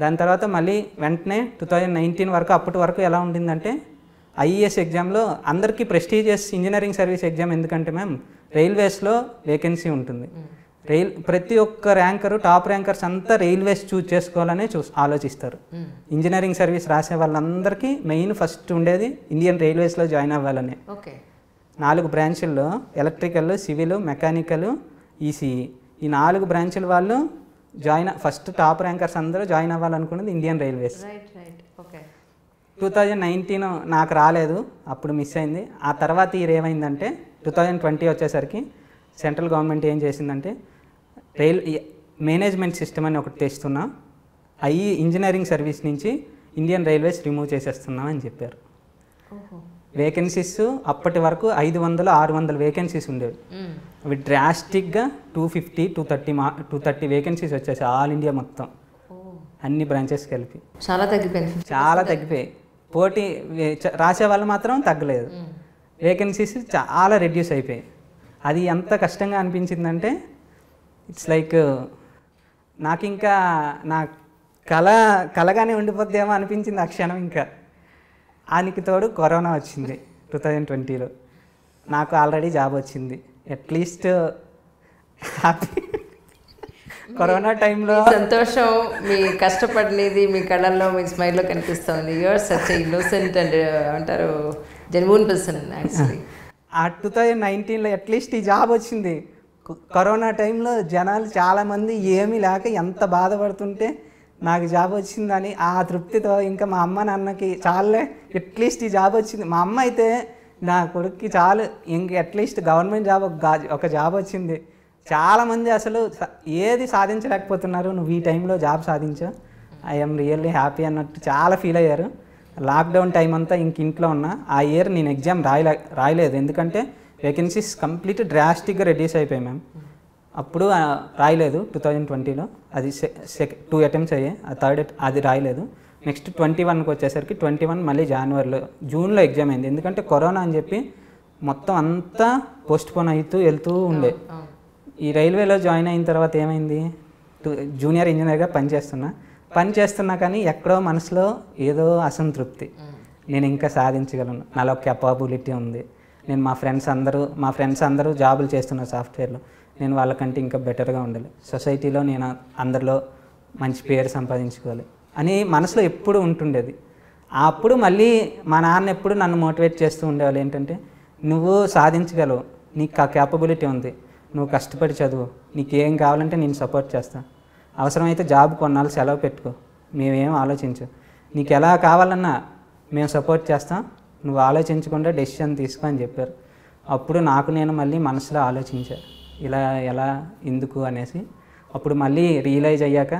దాని తర్వాత మళ్ళీ వెంటనే టూ థౌజండ్ నైన్టీన్ వరకు అప్పటి వరకు ఎలా ఉండిందంటే ఐఏఎస్ ఎగ్జామ్లో అందరికీ ప్రెస్టీజియస్ ఇంజనీరింగ్ సర్వీస్ ఎగ్జామ్ ఎందుకంటే మ్యామ్ రైల్వేస్లో వేకెన్సీ ఉంటుంది రైల్ ప్రతి ఒక్క ర్యాంకరు టాప్ ర్యాంకర్స్ అంతా రైల్వేస్ చూజ్ చేసుకోవాలనే చూ ఆలోచిస్తారు ఇంజనీరింగ్ సర్వీస్ రాసే వాళ్ళందరికీ మెయిన్ ఫస్ట్ ఉండేది ఇండియన్ రైల్వేస్లో జాయిన్ అవ్వాలనే నాలుగు బ్రాంచుల్లో ఎలక్ట్రికల్ సివిల్ మెకానికల్ ఈసీఈ ఈ నాలుగు బ్రాంచుల వాళ్ళు జాయిన్ ఫస్ట్ టాప్ ర్యాంకర్స్ అందరూ జాయిన్ అవ్వాలనుకున్నది Indian Railways two thousand nineteen నాకు రాలేదు అప్పుడు మిస్ అయింది ఆ తర్వాత ఇయర్ ఏమైందంటే టూ థౌజండ్ ట్వంటీ వచ్చేసరికి సెంట్రల్ గవర్నమెంట్ ఏం చేసిందంటే రైల్ మేనేజ్మెంట్ సిస్టమ్ అని ఒకటి తెస్తున్నా అయ్యి ఇంజనీరింగ్ సర్వీస్ నుంచి ఇండియన్ రైల్వేస్ రిమూవ్ చేసేస్తున్నాం అని చెప్పారు వేకెన్సీస్ అప్పటి వరకు ఐదు వందలు ఆరు వందల వేకెన్సీస్ ఉండేవి అవి డ్రాస్టిక్గా టూ ఫిఫ్టీ టూ థర్టీ మా టూ థర్టీ వేకెన్సీస్ వచ్చేసి ఆల్ ఇండియా మొత్తం అన్ని బ్రాంచెస్ కలిపి చాలా తగ్గిపోయింది చాలా తగ్గిపోయాయి పోటీ రాసే వాళ్ళు మాత్రం తగ్గలేదు వేకెన్సీస్ చాలా రెడ్యూస్ అయిపోయాయి అది ఎంత కష్టంగా అనిపించిందంటే ఇట్స్ లైక్ నాకు ఇంకా నా కళ కళగానే ఉండిపోద్దేమో అనిపించింది ఆ క్షణం ఇంకా ఆయనకి తోడు కరోనా వచ్చింది టూ థౌజండ్ ట్వంటీలో నాకు ఆల్రెడీ జాబ్ వచ్చింది అట్లీస్ట్ హ్యాపీ కరోనా టైంలో సంతోషం మీ కష్టపడినది మీ కళల్లో మీ స్మైల్లో కనిపిస్తుంది యువర్ సచ్ ఇన్నోసెంట్ అండ్ అంటారు జన్మూన్ పర్సన్ యాక్చువల్లీ ఆ టూ థౌజండ్ నైన్టీన్లో అట్లీస్ట్ ఈ జాబ్ వచ్చింది కరోనా టైంలో జనాలు చాలామంది ఏమీ లేక ఎంత బాధపడుతుంటే నాకు జాబ్ వచ్చిందని ఆ తృప్తితో ఇంకా మా అమ్మ నాన్నకి చాలే అట్లీస్ట్ ఈ జాబ్ వచ్చింది మా అమ్మ అయితే నా కొడుక్కి చాలు ఇంక అట్లీస్ట్ గవర్నమెంట్ జాబ్ ఒక ఒక జాబ్ వచ్చింది చాలామంది అసలు ఏది సాధించలేకపోతున్నారు నువ్వు ఈ టైంలో జాబ్ సాధించు ఐఎమ్ రియల్లీ హ్యాపీ అన్నట్టు చాలా ఫీల్ అయ్యారు లాక్డౌన్ టైం అంతా ఇంక ఇంట్లో ఉన్నా ఆ ఇయర్ నేను ఎగ్జామ్ రాయలే రాయలేదు ఎందుకంటే వేకెన్సీస్ కంప్లీట్ డ్రాస్టిక్గా రెడ్యూస్ అయిపోయాయి మ్యామ్ అప్పుడు రాయలేదు టూ థౌజండ్ ట్వంటీలో అది సెక్ టూ అటెంప్ట్స్ అయ్యాయి ఆ థర్డ్ అది రాయలేదు నెక్స్ట్ ట్వంటీ వన్కి వచ్చేసరికి ట్వంటీ వన్ మళ్ళీ జనవరిలో జూన్లో ఎగ్జామ్ అయింది ఎందుకంటే కరోనా అని చెప్పి మొత్తం అంతా పోస్ట్పోన్ అవుతూ వెళ్తూ ఉండే ఈ రైల్వేలో జాయిన్ అయిన తర్వాత ఏమైంది టూ జూనియర్ ఇంజనీర్గా పనిచేస్తున్నా పని చేస్తున్నా కానీ ఎక్కడో మనసులో ఏదో అసంతృప్తి నేను ఇంకా సాధించగలను నాలో కెపాబిలిటీ ఉంది నేను మా ఫ్రెండ్స్ అందరూ మా ఫ్రెండ్స్ అందరూ జాబులు చేస్తున్నారు సాఫ్ట్వేర్లో నేను వాళ్ళకంటే ఇంకా బెటర్గా ఉండాలి సొసైటీలో నేను అందరిలో మంచి పేరు సంపాదించుకోవాలి అని మనసులో ఎప్పుడు ఉంటుండేది అప్పుడు మళ్ళీ మా నాన్న ఎప్పుడు నన్ను మోటివేట్ చేస్తూ ఉండేవాళ్ళు ఏంటంటే నువ్వు సాధించగలవు నీకు ఆ క్యాపబిలిటీ ఉంది నువ్వు కష్టపడి చదువు నీకు ఏం కావాలంటే నేను సపోర్ట్ చేస్తాను అవసరమైతే జాబ్ కొన్నాళ్ళు సెలవు పెట్టుకో మేమేం ఆలోచించు నీకు ఎలా కావాలన్నా మేము సపోర్ట్ చేస్తాం నువ్వు ఆలోచించకుండా డెసిషన్ తీసుకో అని చెప్పారు అప్పుడు నాకు నేను మళ్ళీ మనసులో ఆలోచించాను ఇలా ఎలా ఎందుకు అనేసి అప్పుడు మళ్ళీ రియలైజ్ అయ్యాక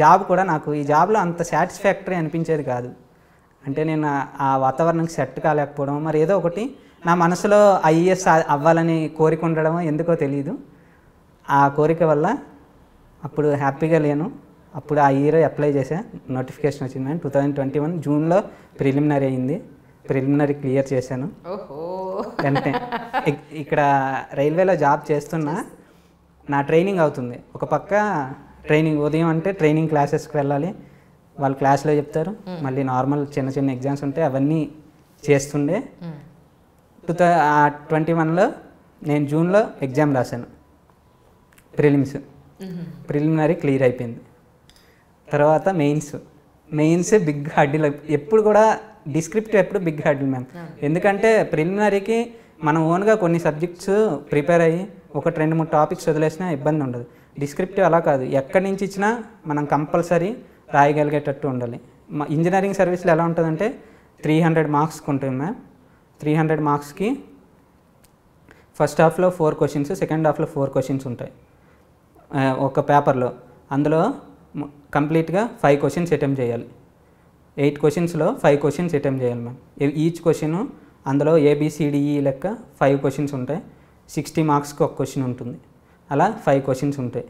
జాబ్ కూడా నాకు ఈ జాబ్లో అంత సాటిస్ఫాక్టరీ అనిపించేది కాదు అంటే నేను ఆ వాతావరణంకి సెట్ కాలేకపోవడం మరి ఏదో ఒకటి నా మనసులో ఐఏఎస్ అవ్వాలని కోరిక ఉండడమో ఎందుకో తెలియదు ఆ కోరిక వల్ల అప్పుడు హ్యాపీగా లేను అప్పుడు ఆ ఇయర్ అప్లై చేశా నోటిఫికేషన్ వచ్చిందని టూ థౌజండ్ ట్వంటీ వన్ జూన్లో ప్రిలిమినరీ అయింది ప్రిలిమినరీ క్లియర్ చేశాను అంటే ఇక్కడ రైల్వేలో జాబ్ చేస్తున్నా నా ట్రైనింగ్ అవుతుంది ఒక పక్క ట్రైనింగ్ ఉదయం అంటే ట్రైనింగ్ క్లాసెస్కి వెళ్ళాలి వాళ్ళు క్లాస్లో చెప్తారు మళ్ళీ నార్మల్ చిన్న చిన్న ఎగ్జామ్స్ ఉంటాయి అవన్నీ చేస్తుండే టూ థౌ ట్వంటీ వన్లో నేను జూన్లో ఎగ్జామ్ రాశాను ప్రిలిమ్స్ ప్రిలిమినరీ క్లియర్ అయిపోయింది తర్వాత మెయిన్స్ మెయిన్స్ బిగ్ హడ్డీలో ఎప్పుడు కూడా డిస్క్రిప్టివ్ ఎప్పుడు బిగ్ హెడ్ల్ మ్యామ్ ఎందుకంటే ప్రిలిమినరీకి మనం ఓన్గా కొన్ని సబ్జెక్ట్స్ ప్రిపేర్ అయ్యి ఒకటి రెండు మూడు టాపిక్స్ వదిలేసినా ఇబ్బంది ఉండదు డిస్క్రిప్టివ్ అలా కాదు ఎక్కడి నుంచి ఇచ్చినా మనం కంపల్సరీ రాయగలిగేటట్టు ఉండాలి మా ఇంజనీరింగ్ సర్వీస్లో ఎలా ఉంటుందంటే త్రీ హండ్రెడ్ మార్క్స్కి ఉంటుంది మ్యామ్ త్రీ హండ్రెడ్ మార్క్స్కి ఫస్ట్ హాఫ్లో ఫోర్ క్వశ్చన్స్ సెకండ్ హాఫ్లో ఫోర్ క్వశ్చన్స్ ఉంటాయి ఒక పేపర్లో అందులో కంప్లీట్గా ఫైవ్ క్వశ్చన్స్ అటెంప్ట్ చేయాలి ఎయిట్ క్వశ్చన్స్లో ఫైవ్ క్వశ్చన్స్ అటెంప్ట్ చేయాలి మ్యామ్ ఈచ్ క్వశ్చన్ అందులో ఏబిసిడిఈ లెక్క ఫైవ్ క్వశ్చన్స్ ఉంటాయి సిక్స్టీ మార్క్స్కి ఒక క్వశ్చన్ ఉంటుంది అలా ఫైవ్ క్వశ్చన్స్ ఉంటాయి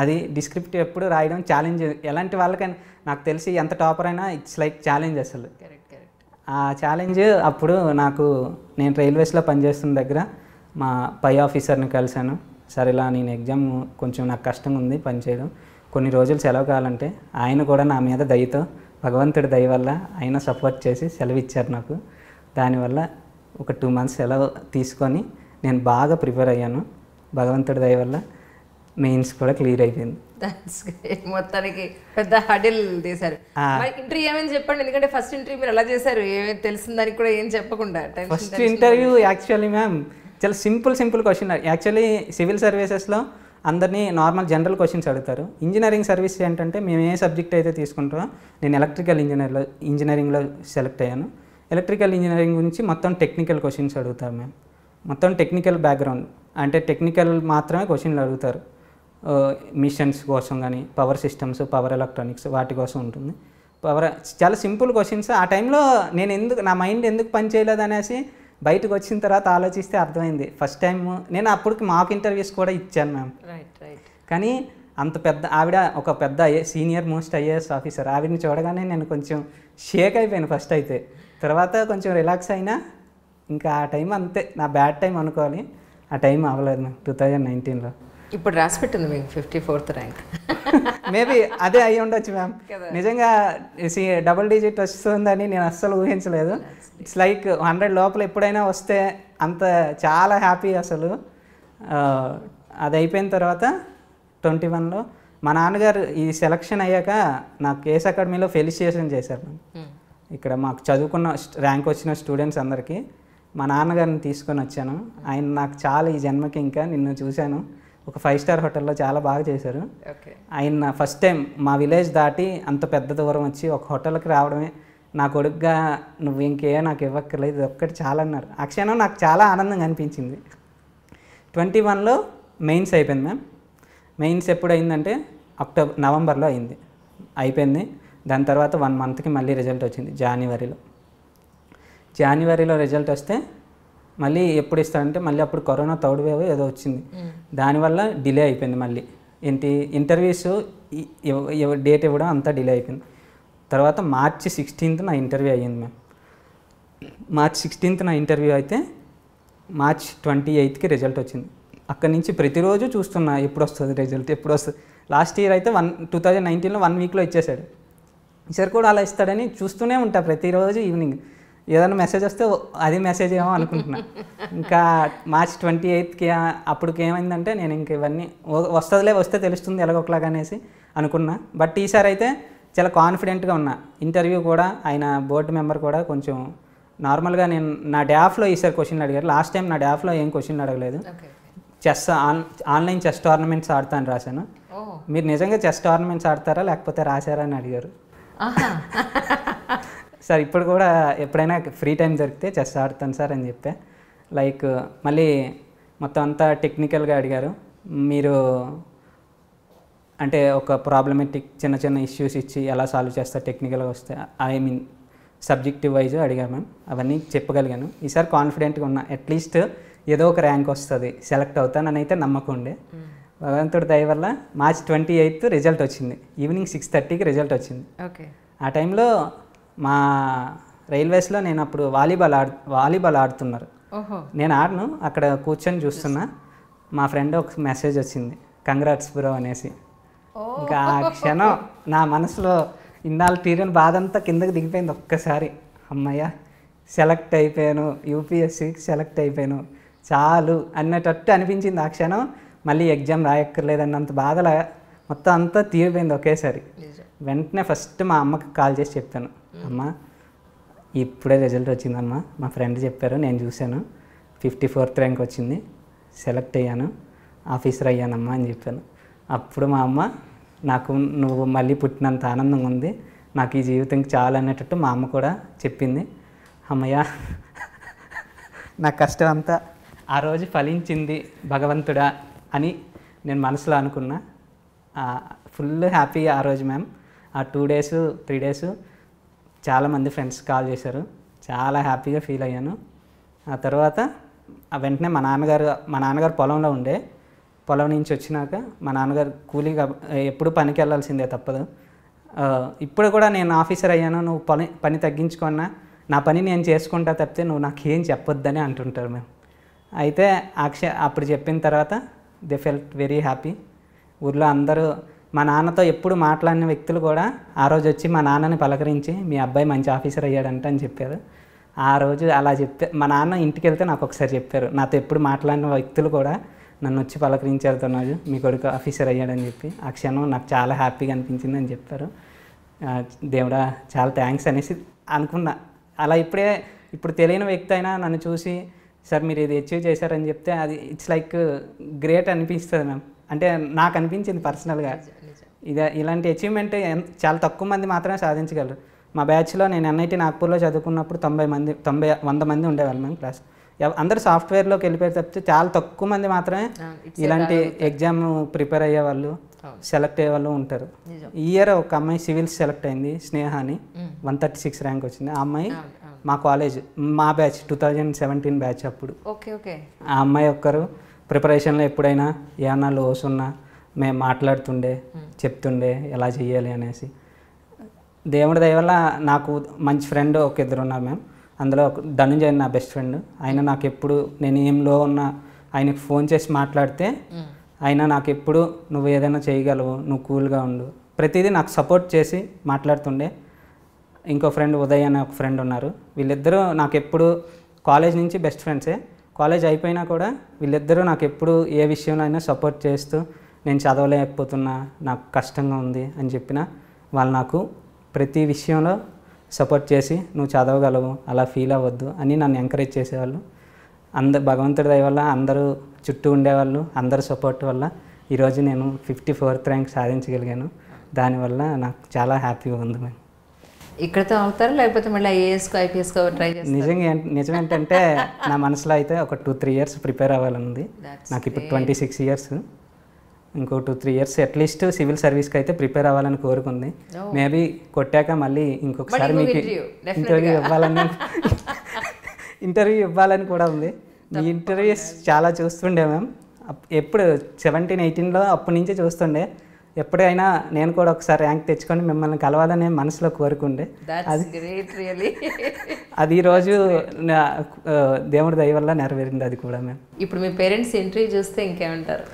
అది డిస్క్రిప్టివ్ ఎప్పుడు రాయడం ఛాలెంజ్ ఎలాంటి వాళ్ళకైనా నాకు తెలిసి ఎంత టాపర్ అయినా ఇట్స్ లైక్ ఛాలెంజ్ అసలు ఆ ఛాలెంజ్ అప్పుడు నాకు నేను రైల్వేస్లో పనిచేస్తున్న దగ్గర మా పై ఆఫీసర్ని కలిశాను సరే ఇలా నేను ఎగ్జామ్ కొంచెం నాకు కష్టంగా ఉంది పనిచేయడం కొన్ని రోజులు సెలవు కావాలంటే ఆయన కూడా నా మీద దయతో భగవంతుడి దయ వల్ల ఆయన సపోర్ట్ చేసి సెలవు ఇచ్చారు నాకు దానివల్ల ఒక టూ మంత్స్ సెలవు తీసుకొని నేను బాగా ప్రిపేర్ అయ్యాను భగవంతుడి దయ వల్ల మెయిన్స్ కూడా క్లియర్ అయిపోయింది మొత్తానికి పెద్ద హడిల్ తీశారు ఇంటర్వ్యూ ఏమైనా చెప్పండి ఎందుకంటే ఫస్ట్ ఇంటర్వ్యూ మీరు ఎలా చేశారు ఏమైనా తెలిసిన దానికి కూడా ఏం చెప్పకుండా ఫస్ట్ ఇంటర్వ్యూ యాక్చువల్లీ మ్యామ్ చాలా simple simple question actually civil సర్వీసెస్లో అందరినీ నార్మల్ జనరల్ క్వశ్చన్స్ అడుగుతారు ఇంజనీరింగ్ సర్వీస్ ఏంటంటే మేము ఏ సబ్జెక్ట్ అయితే తీసుకుంటామో నేను ఎలక్ట్రికల్ ఇంజనీర్లో ఇంజనీరింగ్లో సెలెక్ట్ అయ్యాను ఎలక్ట్రికల్ ఇంజనీరింగ్ గురించి మొత్తం టెక్నికల్ క్వశ్చన్స్ అడుగుతారు మేము మొత్తం టెక్నికల్ బ్యాక్గ్రౌండ్ అంటే టెక్నికల్ మాత్రమే క్వశ్చన్లు అడుగుతారు మిషన్స్ కోసం కానీ పవర్ సిస్టమ్స్ పవర్ ఎలక్ట్రానిక్స్ వాటి కోసం ఉంటుంది పవర్ చాలా సింపుల్ క్వశ్చన్స్ ఆ టైంలో నేను ఎందుకు నా మైండ్ ఎందుకు పని చేయలేదు అనేసి బయటకు వచ్చిన తర్వాత ఆలోచిస్తే అర్థమైంది ఫస్ట్ టైం నేను అప్పటికి మాకు ఇంటర్వ్యూస్ కూడా ఇచ్చాను మ్యామ్ కానీ అంత పెద్ద ఆవిడ ఒక పెద్ద సీనియర్ మోస్ట్ ఐఏఎస్ ఆఫీసర్ ఆవిడని చూడగానే నేను కొంచెం షేక్ అయిపోయాను ఫస్ట్ అయితే తర్వాత కొంచెం రిలాక్స్ అయినా ఇంకా ఆ టైం అంతే నా బ్యాడ్ టైం అనుకోవాలి ఆ టైం అవ్వలేదు మ్యామ్ టూ థౌజండ్ నైన్టీన్లో ఇప్పుడు రాసి పెట్టింది మేము ఫిఫ్టీ ఫోర్త్ ర్యాంక్ మేబీ అదే అయ్యి ఉండొచ్చు మ్యామ్ నిజంగా డబుల్ డిజిట్ వస్తుందని నేను అస్సలు ఊహించలేదు ఇట్స్ లైక్ హండ్రెడ్ లోపల ఎప్పుడైనా వస్తే అంత చాలా హ్యాపీ అసలు అది అయిపోయిన తర్వాత ట్వంటీ వన్లో మా నాన్నగారు ఈ సెలక్షన్ అయ్యాక నాకు కేస్ అకాడమీలో ఫెలిసియేషన్ చేశారు hmm. ఇక్కడ మాకు చదువుకున్న ర్యాంక్ వచ్చిన స్టూడెంట్స్ అందరికీ మా నాన్నగారిని తీసుకొని వచ్చాను ఆయన నాకు చాలా ఈ జన్మకి ఇంకా నిన్ను చూశాను ఒక ఫైవ్ స్టార్ హోటల్లో చాలా బాగా చేశారు ఆయన ఫస్ట్ టైం మా విలేజ్ దాటి అంత పెద్ద దూరం వచ్చి ఒక హోటల్కి రావడమే నా కొడుకుగా నువ్వు ఇంకే నాకు ఇవ్వక్కర్లేదు ఒక్కటి చాలా అన్నారు ఆ క్షణం నాకు చాలా ఆనందంగా అనిపించింది ట్వంటీ వన్లో మెయిన్స్ అయిపోయింది మ్యామ్ మెయిన్స్ ఎప్పుడు అయిందంటే అక్టోబర్ నవంబర్లో అయింది అయిపోయింది దాని తర్వాత వన్ మంత్కి మళ్ళీ రిజల్ట్ వచ్చింది జనవరిలో జనవరిలో రిజల్ట్ వస్తే మళ్ళీ ఎప్పుడు ఇస్తారంటే మళ్ళీ అప్పుడు కరోనా థర్డ్ వేవ్ ఏదో వచ్చింది దానివల్ల డిలే అయిపోయింది మళ్ళీ ఏంటి ఇంటర్వ్యూస్ డేట్ ఇవ్వడం అంతా డిలే అయిపోయింది తర్వాత మార్చి సిక్స్టీన్త్ నా ఇంటర్వ్యూ అయ్యింది మ్యామ్ మార్చ్ సిక్స్టీన్త్ నా ఇంటర్వ్యూ అయితే మార్చ్ ట్వంటీ ఎయిత్కి రిజల్ట్ వచ్చింది అక్కడి నుంచి ప్రతిరోజు చూస్తున్నా ఎప్పుడు వస్తుంది రిజల్ట్ ఎప్పుడు వస్తుంది లాస్ట్ ఇయర్ అయితే వన్ టూ థౌజండ్ నైన్టీన్లో వన్ వీక్లో ఇచ్చేసాడు ఈసారి కూడా అలా ఇస్తాడని చూస్తూనే ఉంటా ప్రతిరోజు ఈవినింగ్ ఏదైనా మెసేజ్ వస్తే అది మెసేజ్ ఏమో అనుకుంటున్నా ఇంకా మార్చ్ ట్వంటీ ఎయిత్కి అప్పటికి ఏమైందంటే నేను ఇంక ఇవన్నీ వస్తుందిలే వస్తే తెలుస్తుంది ఎలాగొకలాగా అనేసి అనుకున్నా బట్ ఈసారి అయితే చాలా కాన్ఫిడెంట్గా ఉన్నా ఇంటర్వ్యూ కూడా ఆయన బోర్డు మెంబర్ కూడా కొంచెం నార్మల్గా నేను నా డ్యాఫ్లో ఈసారి క్వశ్చన్లు అడిగారు లాస్ట్ టైం నా డ్యాఫ్లో ఏం క్వశ్చన్లు అడగలేదు chess on online chess tournaments ఆడతాను రాశాను మీరు నిజంగా చెస్ టోర్నమెంట్స్ ఆడతారా లేకపోతే రాశారా అని అడిగారు సార్ ఇప్పుడు కూడా ఎప్పుడైనా ఫ్రీ టైం దొరికితే చెస్ ఆడతాను సార్ అని చెప్పే లైక్ మళ్ళీ మొత్తం అంతా టెక్నికల్గా అడిగారు మీరు అంటే ఒక ప్రాబ్లమెటిక్ చిన్న చిన్న ఇష్యూస్ ఇచ్చి ఎలా సాల్వ్ చేస్తారు టెక్నికల్గా వస్తే ఐ మీన్ సబ్జెక్టివ్ వైజ్ అడిగా మ్యామ్ అవన్నీ చెప్పగలిగాను ఈసారి కాన్ఫిడెంట్గా ఉన్నా అట్లీస్ట్ ఏదో ఒక ర్యాంక్ వస్తుంది సెలెక్ట్ అవుతానని అయితే నమ్మకం ఉండే hmm. భగవంతుడి దయ వల్ల మార్చ్ ట్వంటీ ఎయిత్ రిజల్ట్ వచ్చింది ఈవినింగ్ సిక్స్ థర్టీకి రిజల్ట్ వచ్చింది ఓకే ఆ టైంలో మా రైల్వేస్లో నేను అప్పుడు వాలీబాల్ ఆడు వాలీబాల్ ఆడుతున్నారు నేను ఆడను అక్కడ కూర్చొని చూస్తున్నా మా ఫ్రెండ్ ఒక మెసేజ్ వచ్చింది కంగ్రాట్స్ బ్రో అనేసి ఇంకా ఆ క్షణం నా మనసులో ఇన్నాళ్ళు తీరని బాధ అంతా కిందకి దిగిపోయింది ఒక్కసారి అమ్మయ్య సెలెక్ట్ అయిపోయాను యూపీఎస్సీకి సెలెక్ట్ అయిపోయాను చాలు అన్నట్టు అనిపించింది ఆ క్షణం మళ్ళీ ఎగ్జామ్ రాయక్కర్లేదన్నంత బాధల మొత్తం అంతా తీరిపోయింది ఒకేసారి వెంటనే ఫస్ట్ మా అమ్మకి కాల్ చేసి చెప్పాను అమ్మ ఇప్పుడే రిజల్ట్ వచ్చిందమ్మా మా ఫ్రెండ్ చెప్పారు నేను చూశాను ఫిఫ్టీ ఫోర్త్ ర్యాంక్ వచ్చింది సెలెక్ట్ అయ్యాను ఆఫీసర్ అయ్యానమ్మా అని చెప్పాను అప్పుడు మా అమ్మ నాకు నువ్వు మళ్ళీ పుట్టినంత ఆనందంగా ఉంది నాకు ఈ జీవితం చాలా అనేటట్టు మా అమ్మ కూడా చెప్పింది అమ్మయ్య నా కష్టం అంతా ఆ రోజు ఫలించింది భగవంతుడా అని నేను మనసులో అనుకున్నా ఫుల్ హ్యాపీ ఆ రోజు మ్యామ్ ఆ టూ డేస్ త్రీ డేస్ చాలామంది ఫ్రెండ్స్ కాల్ చేశారు చాలా హ్యాపీగా ఫీల్ అయ్యాను ఆ తర్వాత వెంటనే మా నాన్నగారు మా నాన్నగారు పొలంలో ఉండే పొలం నుంచి వచ్చినాక మా నాన్నగారు కూలీగా ఎప్పుడు పనికి వెళ్ళాల్సిందే తప్పదు ఇప్పుడు కూడా నేను ఆఫీసర్ అయ్యాను నువ్వు పని పని తగ్గించుకున్నా నా పని నేను చేసుకుంటా తప్పితే నువ్వు నాకు ఏం చెప్పొద్దని అంటుంటారు మేము అయితే అక్ష అప్పుడు చెప్పిన తర్వాత దే ఫెల్ట్ వెరీ హ్యాపీ ఊర్లో అందరూ మా నాన్నతో ఎప్పుడు మాట్లాడిన వ్యక్తులు కూడా ఆ రోజు వచ్చి మా నాన్నని పలకరించి మీ అబ్బాయి మంచి ఆఫీసర్ అయ్యాడంట అని చెప్పారు ఆ రోజు అలా చెప్తే మా నాన్న ఇంటికి వెళ్తే నాకు ఒకసారి చెప్పారు నాతో ఎప్పుడు మాట్లాడిన వ్యక్తులు కూడా నన్ను వచ్చి పలకరించారు తనాజు మీ కొడుకు ఆఫీసర్ అయ్యాడని చెప్పి ఆ క్షణం నాకు చాలా హ్యాపీగా అనిపించింది అని చెప్పారు దేవుడా చాలా థ్యాంక్స్ అనేసి అనుకున్నా అలా ఇప్పుడే ఇప్పుడు తెలియని వ్యక్తి అయినా నన్ను చూసి సార్ మీరు ఇది అచీవ్ చేశారని చెప్తే అది ఇట్స్ లైక్ గ్రేట్ అనిపిస్తుంది మ్యామ్ అంటే నాకు అనిపించింది పర్సనల్గా ఇదే ఇలాంటి అచీవ్మెంట్ చాలా తక్కువ మంది మాత్రమే సాధించగలరు మా బ్యాచ్లో నేను ఎన్ఐటి నాగ్పూర్లో చదువుకున్నప్పుడు తొంభై మంది తొంభై వంద మంది ఉండేవాళ్ళు మ్యామ్ క్లాస్ అందరు సాఫ్ట్వేర్లోకి వెళ్ళిపోయారు తప్పితే చాలా తక్కువ మంది మాత్రమే ఇలాంటి ఎగ్జామ్ ప్రిపేర్ అయ్యే వాళ్ళు సెలెక్ట్ అయ్యే వాళ్ళు ఉంటారు ఈ ఇయర్ ఒక అమ్మాయి సివిల్స్ సెలెక్ట్ అయింది స్నేహ అని వన్ థర్టీ సిక్స్ ర్యాంక్ వచ్చింది ఆ అమ్మాయి మా కాలేజ్ మా batch two thousand seventeen batch అప్పుడు ఓకే ఆ అమ్మాయి ఒక్కరు ప్రిపరేషన్లో ఎప్పుడైనా ఏమన్నా లోస్ ఉన్నా మేము మాట్లాడుతుండే చెప్తుండే ఎలా చేయాలి అనేసి దేవుడి దయవల్ల నాకు మంచి ఫ్రెండ్ ఒక ఇద్దరు ఉన్నారు మేము అందులో ధనుంజయ్ నా బెస్ట్ ఫ్రెండ్ ఆయన నాకు ఎప్పుడు నేను ఏంలో ఉన్న ఆయనకు ఫోన్ చేసి మాట్లాడితే ఆయన నాకు ఎప్పుడు నువ్వు ఏదైనా చేయగలవు నువ్వు కూల్గా ఉండు ప్రతిదీ నాకు సపోర్ట్ చేసి మాట్లాడుతుండే ఇంకో ఫ్రెండ్ ఉదయ్ అనే ఒక ఫ్రెండ్ ఉన్నారు వీళ్ళిద్దరూ నాకు ఎప్పుడు కాలేజ్ నుంచి బెస్ట్ ఫ్రెండ్సే కాలేజ్ అయిపోయినా కూడా వీళ్ళిద్దరూ నాకు ఎప్పుడు ఏ విషయంలో అయినా సపోర్ట్ చేస్తూ నేను చదవలేకపోతున్నా నాకు కష్టంగా ఉంది అని చెప్పిన వాళ్ళు నాకు ప్రతి విషయంలో సపోర్ట్ చేసి నువ్వు చదవగలవు అలా ఫీల్ అవ్వద్దు అని నన్ను ఎంకరేజ్ చేసేవాళ్ళు అంద భగవంతుడి దయ వల్ల అందరూ చుట్టూ ఉండేవాళ్ళు అందరి సపోర్ట్ వల్ల ఈరోజు నేను ఫిఫ్టీ ఫోర్త్ ర్యాంక్ సాధించగలిగాను దానివల్ల నాకు చాలా హ్యాపీగా ఉంది మేము ఇక్కడతో అవుతారు లేకపోతే మళ్ళీ ఐఏఎస్కు ఐపీఎస్కు ట్రై నిజంగా నిజం ఏంటంటే నా మనసులో అయితే ఒక టూ త్రీ ఇయర్స్ ప్రిపేర్ అవ్వాలనుంది నాకు ఇప్పుడు ట్వంటీ సిక్స్ ఇయర్స్ ఇంకో two three years at least civil సర్వీస్కి అయితే ప్రిపేర్ అవ్వాలని కోరుకుంది మేబీ కొట్టాక మళ్ళీ ఇంకొకసారి మీకు ఇంటర్వ్యూ ఇవ్వాలని ఇంటర్వ్యూ ఇవ్వాలని కూడా ఉంది మీ ఇంటర్వ్యూస్ చాలా చూస్తుండే మ్యామ్ ఎప్పుడు సెవెంటీన్ ఎయిటీన్లో అప్పటి నుంచే చూస్తుండే ఎప్పుడైనా నేను కూడా ఒకసారి ర్యాంక్ తెచ్చుకొని మిమ్మల్ని కలవాలని మనసులో కోరుకుండే అది అది ఈరోజు దేవుడి దయ వల్ల నెరవేరింది అది కూడా మేము ఇప్పుడు మీ పేరెంట్స్ ఇంటర్వ్యూ చూస్తే ఇంకేమంటారు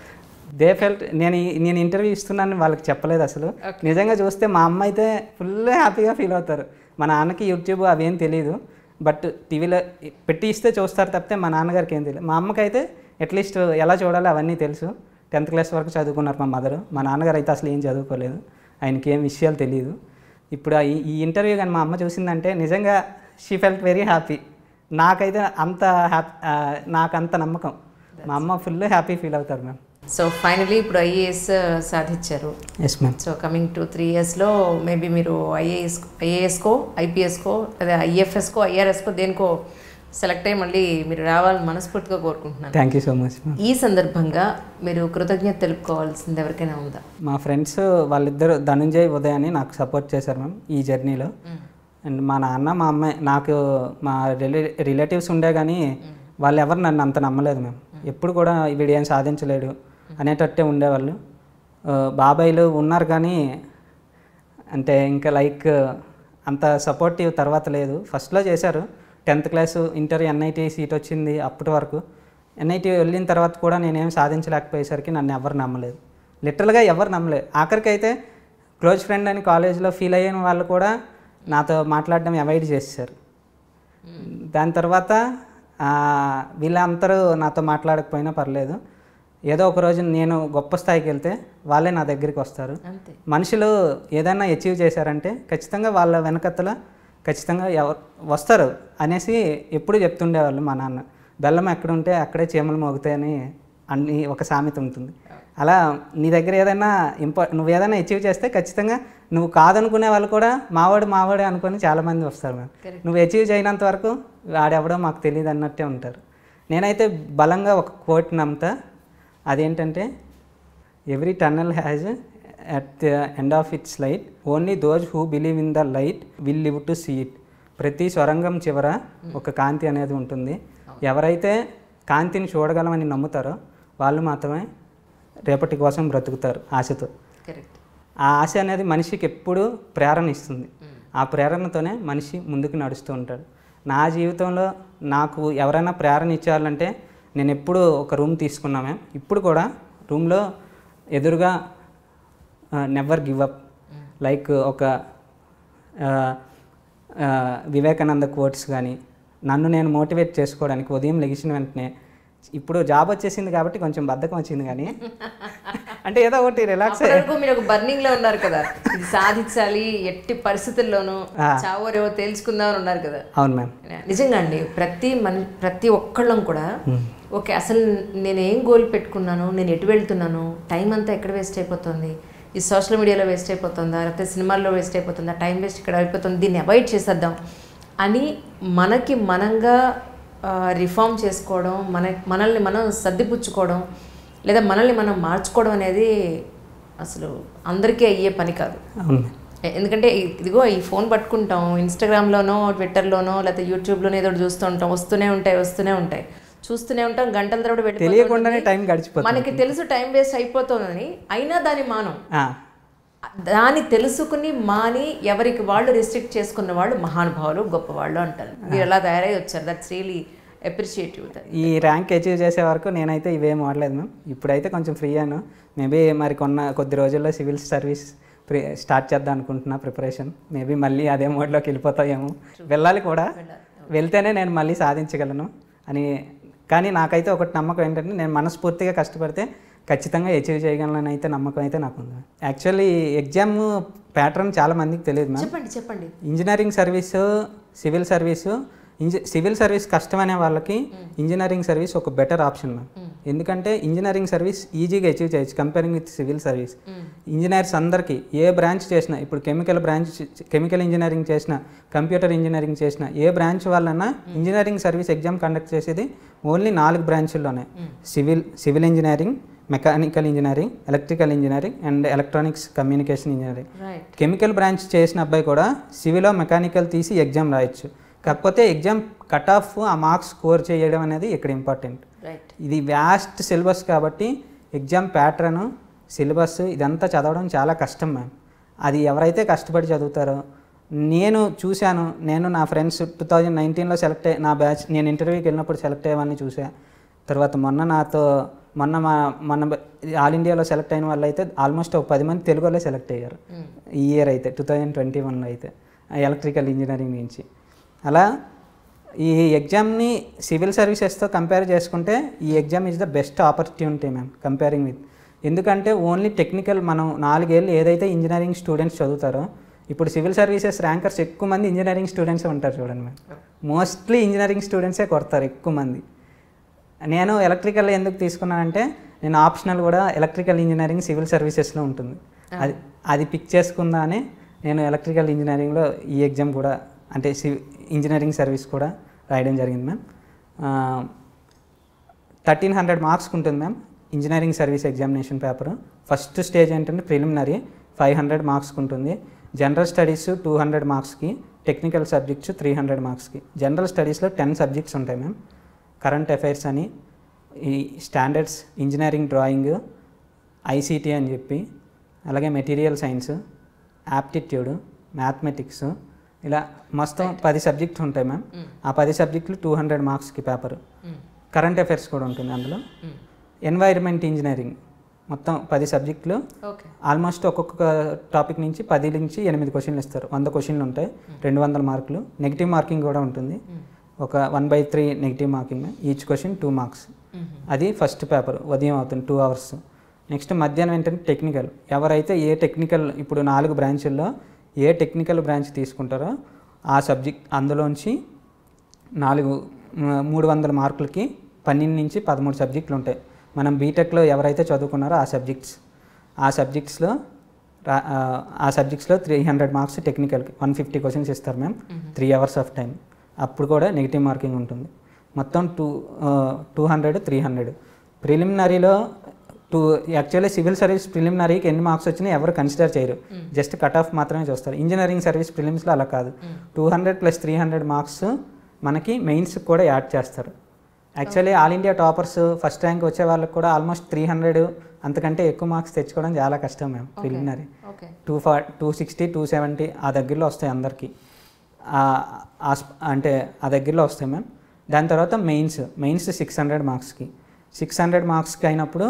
దే ఫెల్ట్ నేను నేను ఇంటర్వ్యూ ఇస్తున్నాను వాళ్ళకి చెప్పలేదు అసలు నిజంగా చూస్తే మా అమ్మ అయితే ఫుల్ హ్యాపీగా ఫీల్ అవుతారు మా నాన్నకి యూట్యూబ్ అవేం తెలియదు బట్ టీవీలో పెట్టి ఇస్తే చూస్తారు తప్పితే మా నాన్నగారికి ఏం తెలియదు మా అమ్మకైతే అట్లీస్ట్ ఎలా చూడాలి అవన్నీ తెలుసు టెన్త్ క్లాస్ వరకు చదువుకున్నారు మా మదరు మా నాన్నగారు అయితే అసలు ఏం చదువుకోలేదు ఆయనకి ఏం విషయాలు తెలియదు ఇప్పుడు ఈ ఇంటర్వ్యూ కానీ మా అమ్మ చూసిందంటే నిజంగా షీ ఫెల్ట్ వెరీ హ్యాపీ నాకైతే అంత హ్యాపీ నాకు అంత నమ్మకం మా అమ్మ ఫుల్ హ్యాపీ ఫీల్ అవుతారు మ్యామ్ సో ఫైనలీ ఇప్పుడు ఐఏఎస్ సాధించారు సో కమింగ్ టు త్రీ ఇయర్స్లో మేబీ మీరు ఐఏఎస్ ఐఏఎస్కో ఐపీఎస్కో అదే ఐఎఫ్ఎస్కో ఐఆర్ఎస్కో దేనికో సెలెక్ట్ అయ్యి మళ్ళీ మీరు రావాలని మనస్ఫూర్తిగా కోరుకుంటున్నాను థ్యాంక్ యూ సో మచ్ ఈ సందర్భంగా మీరు కృతజ్ఞత తెలుపుకోవాల్సింది ఎవరికైనా ఉందా మా ఫ్రెండ్స్ వాళ్ళిద్దరు ధనుంజయ్ ఉదయాన్ని నాకు సపోర్ట్ చేశారు మ్యామ్ ఈ జర్నీలో అండ్ మా నాన్న మా అమ్మాయి నాకు మా రిలే రిలేటివ్స్ ఉండే కానీ వాళ్ళు ఎవరు నన్ను అంత నమ్మలేదు మ్యామ్ ఎప్పుడు కూడా వీడు ఏం సాధించలేడు అనేటట్టే ఉండేవాళ్ళు బాబాయిలు ఉన్నారు కానీ అంటే ఇంకా లైక్ అంత సపోర్టివ్ తర్వాత లేదు ఫస్ట్లో చేశారు tenth class inter NIT seat వచ్చింది అప్పటి వరకు ఎన్ఐటి వెళ్ళిన తర్వాత కూడా నేనేం సాధించలేకపోయేసరికి నన్ను ఎవరు నమ్మలేదు లిటరల్గా ఎవరు నమ్మలేదు ఆఖరికైతే క్లోజ్ ఫ్రెండ్ అని కాలేజ్లో ఫీల్ అయిన వాళ్ళు కూడా నాతో మాట్లాడడం అవాయిడ్ చేశారు దాని తర్వాత వీళ్ళందరూ నాతో మాట్లాడకపోయినా పర్లేదు ఏదో ఒక రోజు నేను గొప్ప స్థాయికి వెళ్తే వాళ్ళే నా దగ్గరికి వస్తారు మనుషులు ఏదైనా అచీవ్ చేశారంటే ఖచ్చితంగా వాళ్ళ వెనకత్తల ఖచ్చితంగా ఎవరు వస్తారు అనేసి ఎప్పుడు చెప్తుండేవాళ్ళు మా నాన్న బెల్లం ఎక్కడుంటే అక్కడే చీమలు మోగుతాయని అన్ని ఒక సామెత ఉంటుంది అలా నీ దగ్గర ఏదైనా ఇంపార్ నువ్వు ఏదైనా అచీవ్ చేస్తే ఖచ్చితంగా నువ్వు కాదనుకునే వాళ్ళు కూడా మావాడు మావాడే అనుకుని చాలామంది వస్తారు మేము నువ్వు అచీవ్ చేయనంత వరకు ఆడెవడో మాకు తెలియదు అన్నట్టే ఉంటారు నేనైతే బలంగా ఒక కోటి నమ్ముతా అదేంటంటే every tunnel has at the end of its light only those who believe in the light will live to see it ప్రతి స్వరంగం చివర hmm. ఒక కాంతి అనేది ఉంటుంది ఎవరైతే కాంతిని చూడగలమని నమ్ముతారో వాళ్ళు మాత్రమే రేపటి కోసం బ్రతుకుతారు ఆశతో ఆ ఆశ అనేది మనిషికి ఎప్పుడు ప్రేరణ ఇస్తుంది hmm. ఆ ప్రేరణతోనే మనిషి ముందుకు నడుస్తూ ఉంటాడు నా జీవితంలో నాకు ఎవరైనా ప్రేరణ ఇచ్చారంటే నేను ఎప్పుడు ఒక రూమ్ తీసుకున్నా మ్యామ్ ఇప్పుడు కూడా రూమ్లో ఎదురుగా నెవర్ గివ్ అప్ లైక్ ఒక వివేకానంద కోట్స్ కానీ నన్ను నేను మోటివేట్ చేసుకోవడానికి ఉదయం లెగిసిన వెంటనే ఇప్పుడు జాబ్ వచ్చేసింది కాబట్టి కొంచెం బద్ధకం వచ్చింది కానీ అంటే ఏదో ఒకటి రిలాక్స్ మీరు ఒక ఉన్నారు కదా ఇది సాధించాలి ఎట్టి పరిస్థితుల్లోనూ చావరేవో తెలుసుకుందాం అని ఉన్నారు కదా అవును మ్యామ్ నిజంగా అండి ప్రతి మన ప్రతి ఒక్కళ్ళం కూడా ఓకే అసలు నేనేం గోల్ పెట్టుకున్నాను నేను ఎటు వెళ్తున్నాను టైం అంతా ఎక్కడ వేస్ట్ అయిపోతుంది ఈ సోషల్ మీడియాలో వేస్ట్ అయిపోతుందా లేకపోతే సినిమాల్లో వేస్ట్ అయిపోతుందా టైం వేస్ట్ ఇక్కడ అయిపోతుంది దీన్ని అవాయిడ్ చేసేద్దాం అని మనకి మనంగా రిఫార్మ్ చేసుకోవడం మన మనల్ని మనం సర్దిపుచ్చుకోవడం లేదా మనల్ని మనం మార్చుకోవడం అనేది అసలు అందరికీ అయ్యే పని కాదు ఎందుకంటే ఇదిగో ఈ ఫోన్ పట్టుకుంటాం ఇన్స్టాగ్రామ్లోనో ట్విట్టర్లోనో లేకపోతే యూట్యూబ్లోనో ఏదో చూస్తూ ఉంటాం వస్తూనే ఉంటాయి వస్తూనే ఉంటాయి చూస్తూనే ఉంటాం గంటల తర్వాత తెలియకుండానే టైం గడిచిపోతుంది మనకి తెలుసు టైం వేస్ట్ అయిపోతుందని అయినా దాని మానం దాన్ని తెలుసుకుని మాని ఎవరికి వాళ్ళు రిస్ట్రిక్ట్ చేసుకున్న వాళ్ళు మహానుభావులు గొప్పవాళ్ళు అంటారు మీరు ఎలా తయారై వచ్చారు దట్స్ రియలీ అప్రిషియేటివ్ ఈ ర్యాంక్ అచీవ్ చేసే వరకు నేనైతే ఇవేం వాడలేదు మ్యామ్ ఇప్పుడైతే కొంచెం ఫ్రీ అను మేబీ మరి కొన్న కొద్ది రోజుల్లో సివిల్ సర్వీస్ స్టార్ట్ చేద్దాం అనుకుంటున్నా ప్రిపరేషన్ మేబీ మళ్ళీ అదే మోడ్లోకి వెళ్ళిపోతాయేమో వెళ్ళాలి కూడా వెళ్తేనే నేను మళ్ళీ సాధించగలను అని కానీ నాకైతే ఒకటి నమ్మకం ఏంటంటే నేను మనస్ఫూర్తిగా కష్టపడితే ఖచ్చితంగా అచీవ్ చేయగలను అయితే నమ్మకం అయితే నాకు ఉంది యాక్చువల్లీ ఎగ్జామ్ ప్యాటర్న్ చాలా మందికి తెలియదు మ్యామ్ చెప్పండి చెప్పండి ఇంజనీరింగ్ సర్వీసు సివిల్ సర్వీసు ఇంజ సివిల్ సర్వీస్ కష్టం అనే వాళ్ళకి ఇంజనీరింగ్ సర్వీస్ ఒక బెటర్ ఆప్షన్ మ్యామ్ ఎందుకంటే ఇంజనీరింగ్ సర్వీస్ ఈజీగా అచీవ్ చేయొచ్చు comparing with civil service engineers అందరికీ ఏ బ్రాంచ్ చేసినా ఇప్పుడు కెమికల్ బ్రాంచ్ కెమికల్ ఇంజనీరింగ్ చేసిన కంప్యూటర్ ఇంజనీరింగ్ చేసిన ఏ బ్రాంచ్ వాళ్ళన్నా ఇంజనీరింగ్ సర్వీస్ ఎగ్జామ్ కండక్ట్ చేసేది ఓన్లీ నాలుగు బ్రాంచ్ల్లోనే civil civil engineering mechanical engineering electrical engineering and electronics communication engineering chemical branch చేసిన అబ్బాయి కూడా సివిల్ మెకానికల్ తీసి ఎగ్జామ్ రాయొచ్చు కాకపోతే ఎగ్జామ్ కట్ ఆఫ్ ఆ మార్క్స్ స్కోర్ చేయడం అనేది ఇక్కడ ఇంపార్టెంట్ ఇది వ్యాస్ట్ సిలబస్ కాబట్టి ఎగ్జామ్ ప్యాటర్న్ సిలబస్ ఇదంతా చదవడం చాలా కష్టం మ్యామ్ అది ఎవరైతే కష్టపడి చదువుతారో నేను చూశాను నేను నా ఫ్రెండ్స్ టూ థౌజండ్ నైన్టీన్లో సెలెక్ట్ అయ్యి నా బ్యాచ్ నేను ఇంటర్వ్యూకి వెళ్ళినప్పుడు సెలెక్ట్ అయ్యేవాడిని చూసా తర్వాత మొన్న నాతో మొన్న మా మొన్న ఆల్ ఇండియాలో సెలెక్ట్ అయిన వాళ్ళు అయితే ఆల్మోస్ట్ ఒక పది మంది తెలుగులో సెలెక్ట్ అయ్యారు hmm. ఈ ఇయర్ అయితే టూ థౌజండ్ ట్వంటీ వన్లో అయితే ఎలక్ట్రికల్ ఇంజనీరింగ్ నుంచి అలా ఈ ఎగ్జామ్ని సివిల్ సర్వీసెస్తో కంపేర్ చేసుకుంటే ఈ exam is the best opportunity ma'am comparing with ఎందుకంటే ఓన్లీ టెక్నికల్ మనం నాలుగేళ్ళు ఏదైతే ఇంజనీరింగ్ స్టూడెంట్స్ చదువుతారో ఇప్పుడు సివిల్ సర్వీసెస్ ర్యాంకర్స్ ఎక్కువ మంది ఇంజనీరింగ్ స్టూడెంట్స్ ఉంటారు చూడండి మ్యామ్ మోస్ట్లీ ఇంజనీరింగ్ స్టూడెంట్సే కొడతారు ఎక్కువ మంది నేను ఎలక్ట్రికల్ ఎందుకు తీసుకున్నానంటే నేను ఆప్షనల్ కూడా ఎలక్ట్రికల్ ఇంజనీరింగ్ సివిల్ సర్వీసెస్లో ఉంటుంది అది అది పిక్ చేసుకుందానే నేను ఎలక్ట్రికల్ ఇంజనీరింగ్లో ఈ ఎగ్జామ్ కూడా అంటే ఇంజనీరింగ్ సర్వీస్ కూడా రాయడం జరిగింది మ్యామ్ థర్టీన్ హండ్రెడ్ మార్క్స్ ఉంటుంది ma'am engineering service examination paper first stage ఏంటంటే ప్రిలిమినరీ ఫైవ్ హండ్రెడ్ మార్క్స్కి ఉంటుంది జనరల్ స్టడీస్ టూ హండ్రెడ్ మార్క్స్కి టెక్నికల్ సబ్జెక్ట్స్ త్రీ హండ్రెడ్ మార్క్స్కి జనరల్ స్టడీస్లో టెన్ సబ్జెక్ట్స్ ఉంటాయి మ్యామ్ కరెంట్ అఫైర్స్ అని ఈ స్టాండర్డ్స్ ఇంజనీరింగ్ డ్రాయింగ్ ఐసీటీ అని చెప్పి అలాగే మెటీరియల్ సైన్స్ యాప్టిట్యూడ్ మ్యాథమెటిక్స్ ఇలా మొత్తం పది సబ్జెక్ట్ ఉంటాయి మ్యామ్ hmm. ఆ పది సబ్జెక్టులు టూ హండ్రెడ్ మార్క్స్కి పేపర్ కరెంట్ అఫైర్స్ కూడా ఉంటుంది అందులో ఎన్వైరన్మెంట్ hmm. ఇంజనీరింగ్ మొత్తం పది సబ్జెక్టులు ఆల్మోస్ట్ ఒక్కొక్క టాపిక్ నుంచి పది నుంచి ఎనిమిది క్వశ్చన్లు ఇస్తారు వంద క్వశ్చన్లు ఉంటాయి hmm. రెండు వందల మార్కులు నెగిటివ్ మార్కింగ్ కూడా ఉంటుంది ఒక one by three negative marking each question two marks అది ఫస్ట్ పేపర్ ఉదయం అవుతుంది టూ అవర్స్ నెక్స్ట్ మధ్యాహ్నం ఏంటంటే టెక్నికల్ ఎవరైతే ఏ టెక్నికల్ ఇప్పుడు నాలుగు బ్రాంచుల్లో ఏ టెక్నికల్ బ్రాంచ్ తీసుకుంటారో ఆ సబ్జెక్ట్ అందులోంచి నాలుగు మూడు వందల మార్కులకి పన్నెండు నుంచి పదమూడు సబ్జెక్టులు ఉంటాయి మనం బీటెక్లో ఎవరైతే చదువుకున్నారో ఆ సబ్జెక్ట్స్ ఆ సబ్జెక్ట్స్లో ఆ సబ్జెక్ట్స్లో త్రీ హండ్రెడ్ మార్క్స్ టెక్నికల్కి వన్ ఫిఫ్టీ క్వశ్చన్స్ ఇస్తారు ma'am three hours of time అప్పుడు కూడా నెగిటివ్ మార్కింగ్ ఉంటుంది మొత్తం two two hundred three hundred ప్రిలిమినరీలో టూ యాక్చువల్లీ సివిల్ సర్వీస్ ప్రిలిమినరీకి ఎన్ని మార్క్స్ వచ్చినా ఎవరు కన్సిడర్ చేయరు జస్ట్ కట్ ఆఫ్ మాత్రమే చూస్తారు ఇంజనీరింగ్ సర్వీస్ ప్రిలిమ్స్లో అలా కాదు two hundred plus three hundred marks మనకి మెయిన్స్ కూడా యాడ్ చేస్తారు actually all India toppers first rank వచ్చే వాళ్ళకి కూడా ఆల్మోస్ట్ త్రీ హండ్రెడ్ అంతకంటే ఎక్కువ మార్క్స్ తెచ్చుకోవడం చాలా కష్టం మేము preliminary two far two sixty two seventy ఆ దగ్గరలో వస్తాయి అందరికీ అంటే ఆ దగ్గరలో వస్తాయి మ్యామ్ దాని తర్వాత మెయిన్స్ మెయిన్స్ సిక్స్ హండ్రెడ్ మార్క్స్కి సిక్స్ హండ్రెడ్ మార్క్స్కి అయినప్పుడు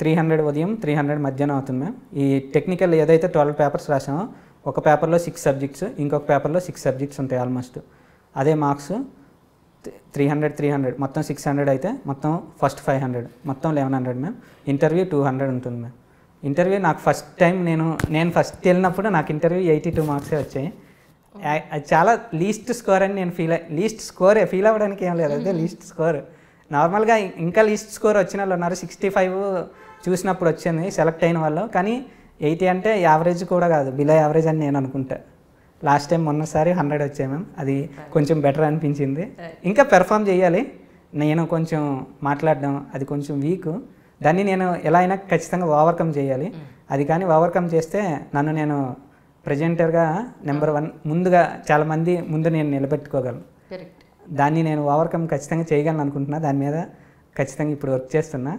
త్రీ హండ్రెడ్ ఉదయం త్రీ హండ్రెడ్ మధ్యాహ్నం అవుతుంది మ్యామ్ ఈ టెక్నికల్ ఏదైతే ట్వెల్వ్ పేపర్స్ రాసామో ఒక పేపర్లో సిక్స్ సబ్జెక్ట్స్ ఇంకొక పేపర్లో సిక్స్ సబ్జెక్ట్స్ ఉంటాయి ఆల్మోస్ట్ అదే marks three hundred three hundred మొత్తం సిక్స్ హండ్రెడ్ అయితే మొత్తం ఫస్ట్ ఫైవ్ హండ్రెడ్ మొత్తం eleven hundred ma'am interview two hundred ఉంటుంది మ్యామ్ ఇంటర్వ్యూ నాకు ఫస్ట్ టైం నేను నేను ఫస్ట్ వెళ్ళినప్పుడు నాకు ఇంటర్వ్యూ ఎయిటీ టూ మార్క్సే వచ్చాయి అది చాలా లీస్ట్ స్కోర్ అని నేను ఫీల్ లీస్ట్ స్కోరే ఫీల్ అవ్వడానికి ఏం లేదు అదే లీస్ట్ స్కోర్ నార్మల్గా ఇంకా లీస్ట్ స్కోర్ వచ్చిన వాళ్ళు ఉన్నారు సిక్స్టీ ఫైవ్ చూసినప్పుడు వచ్చింది సెలెక్ట్ అయిన వాళ్ళు కానీ ఎయిటీ అంటే యావరేజ్ కూడా కాదు బిలో యావరేజ్ అని నేను అనుకుంటా లాస్ట్ టైం మొన్నసారి హండ్రెడ్ వచ్చాయి మ్యామ్ అది కొంచెం బెటర్ అనిపించింది ఇంకా పెర్ఫామ్ చేయాలి నేను కొంచెం మాట్లాడడం అది కొంచెం వీక్ దాన్ని నేను ఎలా అయినా ఖచ్చితంగా ఓవర్కమ్ చేయాలి hmm. అది కానీ ఓవర్కమ్ చేస్తే నన్ను నేను ప్రజెంటర్గా నెంబర్ వన్ ముందుగా చాలామంది ముందు నేను నిలబెట్టుకోగలను దాన్ని నేను ఓవర్కమ్ ఖచ్చితంగా చేయగలను అనుకుంటున్నా దాని మీద ఖచ్చితంగా ఇప్పుడు వర్క్ చేస్తున్నా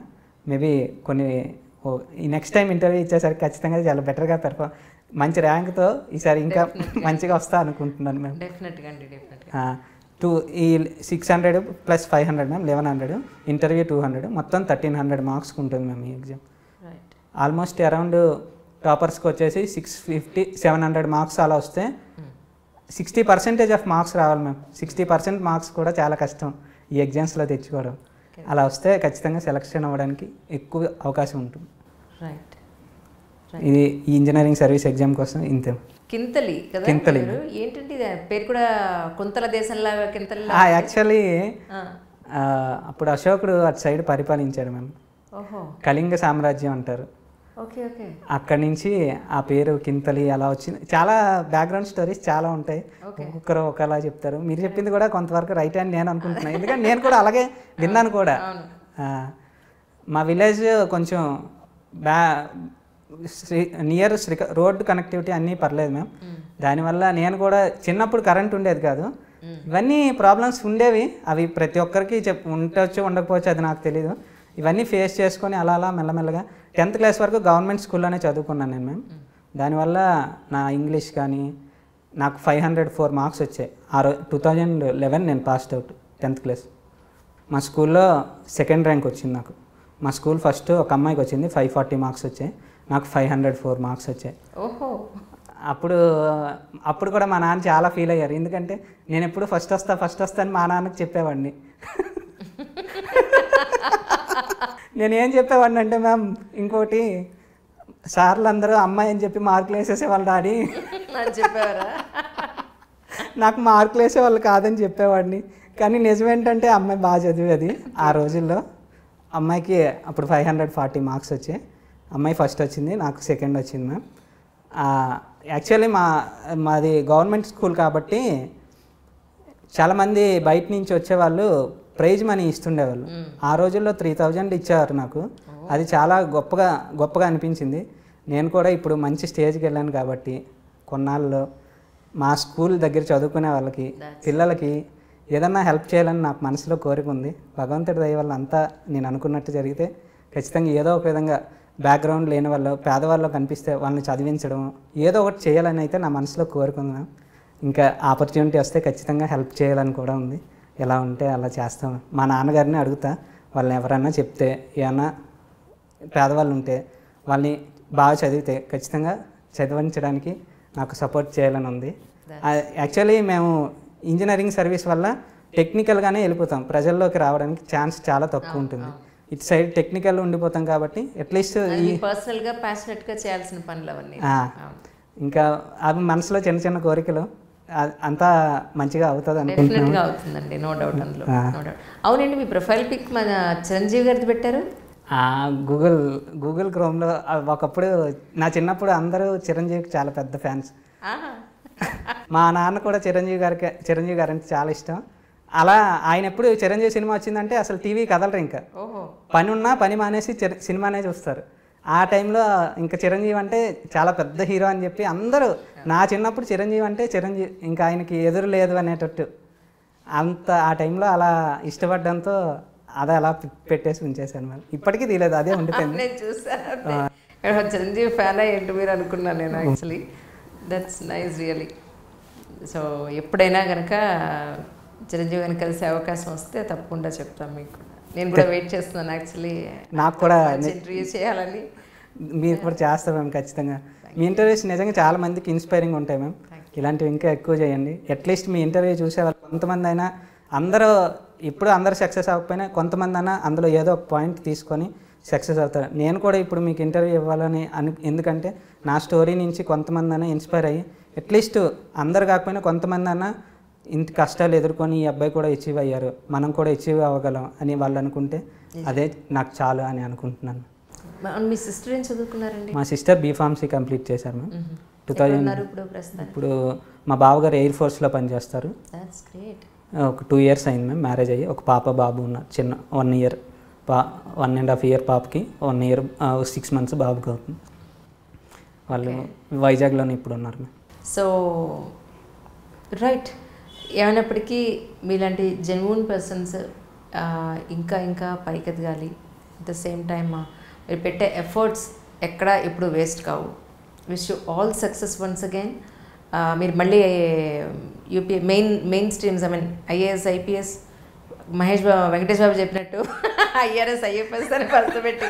మేబీ కొన్ని ఈ నెక్స్ట్ టైం ఇంటర్వ్యూ ఇచ్చేసరికి ఖచ్చితంగా చాలా బెటర్గా పెర్ఫామ్ మంచి ర్యాంక్తో ఈసారి ఇంకా మంచిగా వస్తా అనుకుంటున్నాను మేము టూ ఈ six hundred plus five hundred ma'am eleven hundred interview two hundred మొత్తం థర్టీన్ హండ్రెడ్ మార్క్స్ ఉంటుంది మ్యామ్ ఈ ఎగ్జామ్ ఆల్మోస్ట్ అరౌండ్ టాపర్స్కి వచ్చేసి six fifty seven hundred marks అలా వస్తే సిక్స్టీ పర్సెంటేజ్ ఆఫ్ మార్క్స్ రావాలి మ్యామ్ సిక్స్టీ పర్సెంట్ మార్క్స్ కూడా చాలా కష్టం ఈ ఎగ్జామ్స్లో తెచ్చుకోవడం అలా వస్తే ఖచ్చితంగా సెలక్షన్ అవ్వడానికి ఎక్కువ అవకాశం ఉంటుంది రైట్ ఇది ఈ ఇంజనీరింగ్ సర్వీస్ ఎగ్జామ్ కోసం ఇంతే కింతలి కదా కింతలి ఏంటంటే పేరు కూడా కుంతల దేశంలా కింతలి యాక్చువల్లీ అప్పుడు అశోకుడు అటు సైడ్ పరిపాలించాడు మేము కళింగ సామ్రాజ్యం అంటారు అక్కడి నుంచి ఆ పేరు కింతలి అలా వచ్చింది చాలా బ్యాక్గ్రౌండ్ స్టోరీస్ చాలా ఉంటాయి ఒక్కొక్కరు ఒకలా చెప్తారు మీరు చెప్పింది కూడా కొంతవరకు రైట్ అని నేను అనుకుంటున్నాను ఎందుకంటే నేను కూడా అలాగే విన్నాను కూడా మా విలేజ్ కొంచెం బ్యా శ్రీ నియర్ శ్రీ రోడ్డు కనెక్టివిటీ అన్నీ పర్లేదు మ్యామ్ దానివల్ల నేను కూడా చిన్నప్పుడు కరెంట్ ఉండేది కాదు ఇవన్నీ ప్రాబ్లమ్స్ ఉండేవి అవి ప్రతి ఒక్కరికి చెప్ ఉండొచ్చు ఉండకపోవచ్చు అది నాకు తెలియదు ఇవన్నీ ఫేస్ చేసుకొని అలా అలా మెల్లమెల్లగా టెన్త్ క్లాస్ వరకు గవర్నమెంట్ స్కూల్లోనే చదువుకున్నాను నేను మేము దానివల్ల నా ఇంగ్లీష్ కానీ నాకు ఫైవ్ హండ్రెడ్ ఫోర్ మార్క్స్ వచ్చాయి ఆ రోజు టూ థౌజండ్ లెవెన్ నేను పాస్డ్ అవుట్ టెన్త్ క్లాస్ మా స్కూల్లో సెకండ్ ర్యాంక్ వచ్చింది నాకు మా స్కూల్ ఫస్ట్ ఒక అమ్మాయికి వచ్చింది ఫైవ్ ఫార్టీ మార్క్స్ వచ్చాయి నాకు ఫైవ్ హండ్రెడ్ ఫోర్ మార్క్స్ వచ్చాయి ఓహో అప్పుడు అప్పుడు కూడా మా నాన్న చాలా ఫీల్ అయ్యారు ఎందుకంటే నేను ఎప్పుడు ఫస్ట్ వస్తా ఫస్ట్ వస్తా అని మా నాన్నకి చెప్పేవాడిని నేను ఏం చెప్పేవాడిని అంటే మ్యామ్ ఇంకోటి సార్లు అందరూ అమ్మాయి అని చెప్పి మార్కులు వేసేసేవాళ్ళు డాడీ చెప్పేవారా నాకు మార్కులు వేసేవాళ్ళు కాదని చెప్పేవాడిని కానీ నిజమేంటంటే అమ్మాయి బాగా చదివేది ఆ రోజుల్లో అమ్మాయికి అప్పుడు ఫైవ్ హండ్రెడ్ ఫార్టీ మార్క్స్ వచ్చాయి అమ్మాయి ఫస్ట్ వచ్చింది నాకు సెకండ్ వచ్చింది మ్యామ్ యాక్చువల్లీ మా మాది గవర్నమెంట్ స్కూల్ కాబట్టి చాలామంది బయట నుంచి వచ్చేవాళ్ళు ప్రైజ్ మనీ ఇస్తుండేవాళ్ళు ఆ రోజుల్లో త్రీ థౌజండ్ ఇచ్చేవారు నాకు అది చాలా గొప్పగా గొప్పగా అనిపించింది నేను కూడా ఇప్పుడు మంచి స్టేజ్కి వెళ్ళాను కాబట్టి కొన్నాళ్ళలో మా స్కూల్ దగ్గర చదువుకునే వాళ్ళకి పిల్లలకి ఏదన్నా హెల్ప్ చేయాలని నాకు మనసులో కోరిక ఉంది భగవంతుడి దయ వల్ల అంతా నేను అనుకున్నట్టు జరిగితే ఖచ్చితంగా ఏదో ఒక విధంగా బ్యాక్గ్రౌండ్ లేని వాళ్ళు పేదవాళ్ళు కనిపిస్తే వాళ్ళని చదివించడం ఏదో ఒకటి చేయాలని అయితే నా మనసులో కోరుకుందాం ఇంకా ఆపర్చునిటీ వస్తే ఖచ్చితంగా హెల్ప్ చేయాలని కూడా ఉంది ఎలా ఉంటే అలా చేస్తాం మా నాన్నగారిని అడుగుతా వాళ్ళని ఎవరైనా చెప్తే ఏమైనా పేదవాళ్ళు ఉంటే వాళ్ళని బాగా చదివితే ఖచ్చితంగా చదివించడానికి నాకు సపోర్ట్ చేయాలని ఉంది యాక్చువల్లీ మేము ఇంజనీరింగ్ సర్వీస్ వల్ల టెక్నికల్గానే వెళ్ళిపోతాం ప్రజల్లోకి రావడానికి ఛాన్స్ చాలా తక్కువ ఉంటుంది ఇటు సైడ్ టెక్నికల్ ఉండిపోతాం కాబట్టి అట్లీస్ట్ పర్సనల్గా ప్యాషనెట్గా చేయాల్సిన పనులు అవన్నీ ఇంకా అవి మనసులో చిన్న చిన్న కోరికలు అంతా మంచిగా అవుతుంది డెఫినెట్గా అవుతుందండి నో డౌట్ hmm. అందులో నో డౌట్ అవునండి మీ ప్రొఫైల్ పిక్ మన చిరంజీవి గారిది పెట్టారు గూగుల్ గూగుల్ క్రోమ్లో ఒకప్పుడు నా చిన్నప్పుడు అందరూ చిరంజీవికి చాలా పెద్ద ఫ్యాన్స్ మా నాన్న కూడా చిరంజీవి గారికి చిరంజీవి గారు అంటే చాలా ఇష్టం అలా ఆయన ఎప్పుడు చిరంజీవి సినిమా వచ్చిందంటే అసలు టీవీ కదలరు ఇంకా పని ఉన్నా పని మానేసి సినిమానే చూస్తారు ఆ టైంలో ఇంకా చిరంజీవి అంటే చాలా పెద్ద హీరో అని చెప్పి అందరూ నా చిన్నప్పుడు చిరంజీవి అంటే చిరంజీవి ఇంకా ఆయనకి ఎదురు లేదు అనేటట్టు అంత ఆ టైంలో అలా ఇష్టపడడంతో అది అలా పెట్టేసి ఉంచేసాను మేడం ఇప్పటికీ తీయలేదు అదే ఉండిపోయింది చిరంజీవి ఫ్యాన్ ఏంటి మీరు అనుకున్నాను నేను actually that's nice really so ఎప్పుడైనా కనుక చిరంజీవి గారిని కలిసే అవకాశం వస్తే తప్పకుండా చెప్తాం మీకు నేను కూడా వెయిట్ చేస్తున్నాను యాక్చువల్లీ నాకు కూడా ఇంటర్వ్యూ చేయాలని మీరు కూడా చేస్తారు మ్యామ్ ఖచ్చితంగా మీ ఇంటర్వ్యూస్ నిజంగా చాలా మందికి ఇన్స్పైరింగ్ ఉంటాయి మ్యామ్ ఇలాంటివి ఇంకా ఎక్కువ చేయండి అట్లీస్ట్ మీ ఇంటర్వ్యూ వాళ్ళు కొంతమంది అయినా అందరూ ఇప్పుడు అందరూ సక్సెస్ అవ్వకపోయినా కొంతమంది అయినా అందులో ఏదో ఒక పాయింట్ తీసుకొని సక్సెస్ అవుతారు నేను కూడా ఇప్పుడు మీకు ఇంటర్వ్యూ ఇవ్వాలని అని ఎందుకంటే నా స్టోరీ నుంచి కొంతమంది అయినా ఇన్స్పైర్ అయ్యి అట్లీస్ట్ అందరు కాకపోయినా కొంతమంది అయినా ఇంత కష్టాలు ఎదుర్కొని ఈ అబ్బాయి కూడా అచీవ్ అయ్యారు మనం కూడా అచీవ్ అవ్వగలం అని వాళ్ళు అనుకుంటే అదే నాకు చాలు అని అనుకుంటున్నాను మీ సిస్టర్ ఏం చదువుకున్నారండి మా సిస్టర్ బీఫార్మసీ కంప్లీట్ చేశారు మ్యామ్ టూ థౌజండ్ ఇప్పుడు మా బావగారు ఎయిర్ ఫోర్స్లో పనిచేస్తారు ఒక టూ ఇయర్స్ అయింది మ్యామ్ మ్యారేజ్ అయ్యి ఒక పాప బాబు ఉన్నారు చిన్న వన్ ఇయర్ పా వన్ అండ్ హాఫ్ ఇయర్ పాపకి వన్ ఇయర్ సిక్స్ మంత్స్ బాబుకి అవుతుంది వాళ్ళు వైజాగ్లోనే ఇప్పుడు ఉన్నారు మ్యామ్ సో రైట్ ఏమైనప్పటికీ మీలాంటి జెన్యున్ పర్సన్స్ ఇంకా ఇంకా పైకెదగాలి అట్ ద సేమ్ టైమ్ మీరు పెట్టే ఎఫర్ట్స్ ఎక్కడ ఎప్పుడు వేస్ట్ కావు wish you all success once again మీరు మళ్ళీ UPA main main streams I mean IAS IPS Mahesh Babu Venkatesh Babu చెప్పినట్టు ఐఆర్ఎస్ ఐఎఫ్ఎస్ అని పెట్టి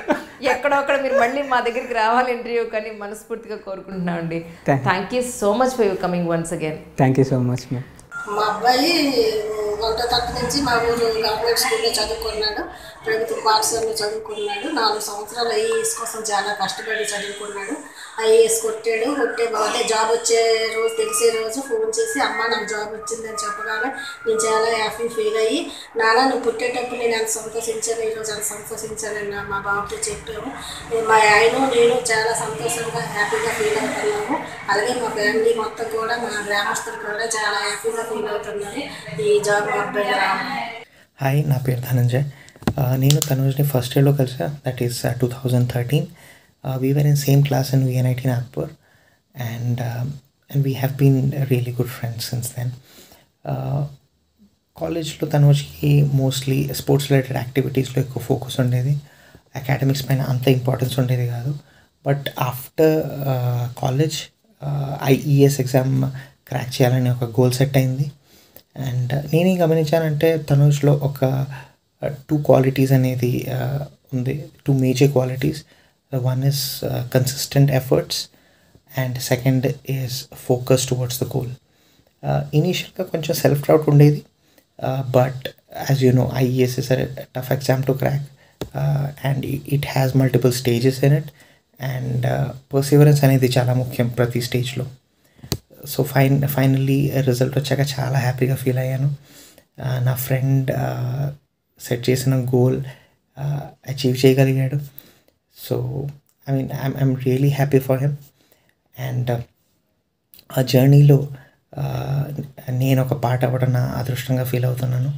ఎక్కడొక్కడ మీరు మళ్ళీ మా దగ్గరికి రావాలి ఇంటర్వ్యూ కానీ మనస్ఫూర్తిగా కోరుకుంటున్నామండి thank you so much for you coming once again thank you so much ma'am మా అబ్బాయి ఒకటో తరగతి నుంచి మా ఊరు గవర్నమెంట్ స్కూల్లో చదువుకున్నాడు ప్రభుత్వ పాఠశాలలో చదువుకున్నాడు నాలుగు సంవత్సరాలు అయ్యి కోసం చాలా కష్టపడి చదువుకున్నాడు ఐఏఎస్ కొట్టాడు కొట్టే పోతే జాబ్ వచ్చే రోజు తెలిసే రోజు ఫోన్ చేసి అమ్మ నాకు జాబ్ వచ్చిందని చెప్పగానే నేను చాలా హ్యాపీ ఫీల్ అయ్యి నాన్న నువ్వు పుట్టేటప్పుడు నేను అంత సంతోషించాను ఈరోజు అంత అని మా బాబుతో చెప్పాము మా ఆయన నేను చాలా సంతోషంగా హ్యాపీగా ఫీల్ అవుతున్నాము అలాగే మా ఫ్యామిలీ మొత్తం కూడా మా గ్రామస్తులు కూడా చాలా హ్యాపీగా ఫీల్ అవుతున్నారు ఈ జాబ్ అబ్బాయి హాయ్ నా పేరు ధనంజయ్ నేను తనుజ్ని ఫస్ట్ ఇయర్లో కలిసా that is two thousand thirteen Uh, we were in same class in VNIT Nagpur, and um, and we have been really good friends since then. కాలేజ్లో తను వచ్చి మోస్ట్లీ స్పోర్ట్స్ రిలేటెడ్ యాక్టివిటీస్లో ఎక్కువ ఫోకస్ ఉండేది అకాడమిక్స్ పైన అంత ఇంపార్టెన్స్ ఉండేది కాదు but after college IES exam crack చేయాలని ఒక గోల్ సెట్ అయింది అండ్ uh, నేనేం గమనించానంటే తనుజ్లో ఒక టూ uh, క్వాలిటీస్ అనేది uh, ఉంది two major qualities Uh, one is uh, consistent efforts and second is focus towards the goal ఇనీషియల్గా కొంచెం సెల్ఫ్ డౌట్ ఉండేది but as you know IES is tough exam to crack and it has multiple stages in it and perseverance అనేది చాలా ముఖ్యం ప్రతి స్టేజ్లో so fine finally result వచ్చాక చాలా హ్యాపీగా ఫీల్ అయ్యాను నా ఫ్రెండ్ సెట్ చేసిన గోల్ అచీవ్ చేయగలిగాడు so I mean I'm I'm really happy for him and ఆ జర్నీలో నేను ఒక పార్ట్ అవ్వడం నా అదృష్టంగా ఫీల్ అవుతున్నాను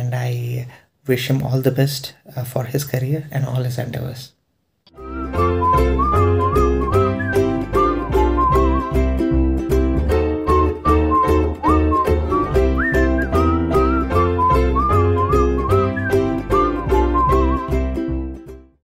and I wish him all the best for his career and all his ఎంటవర్స్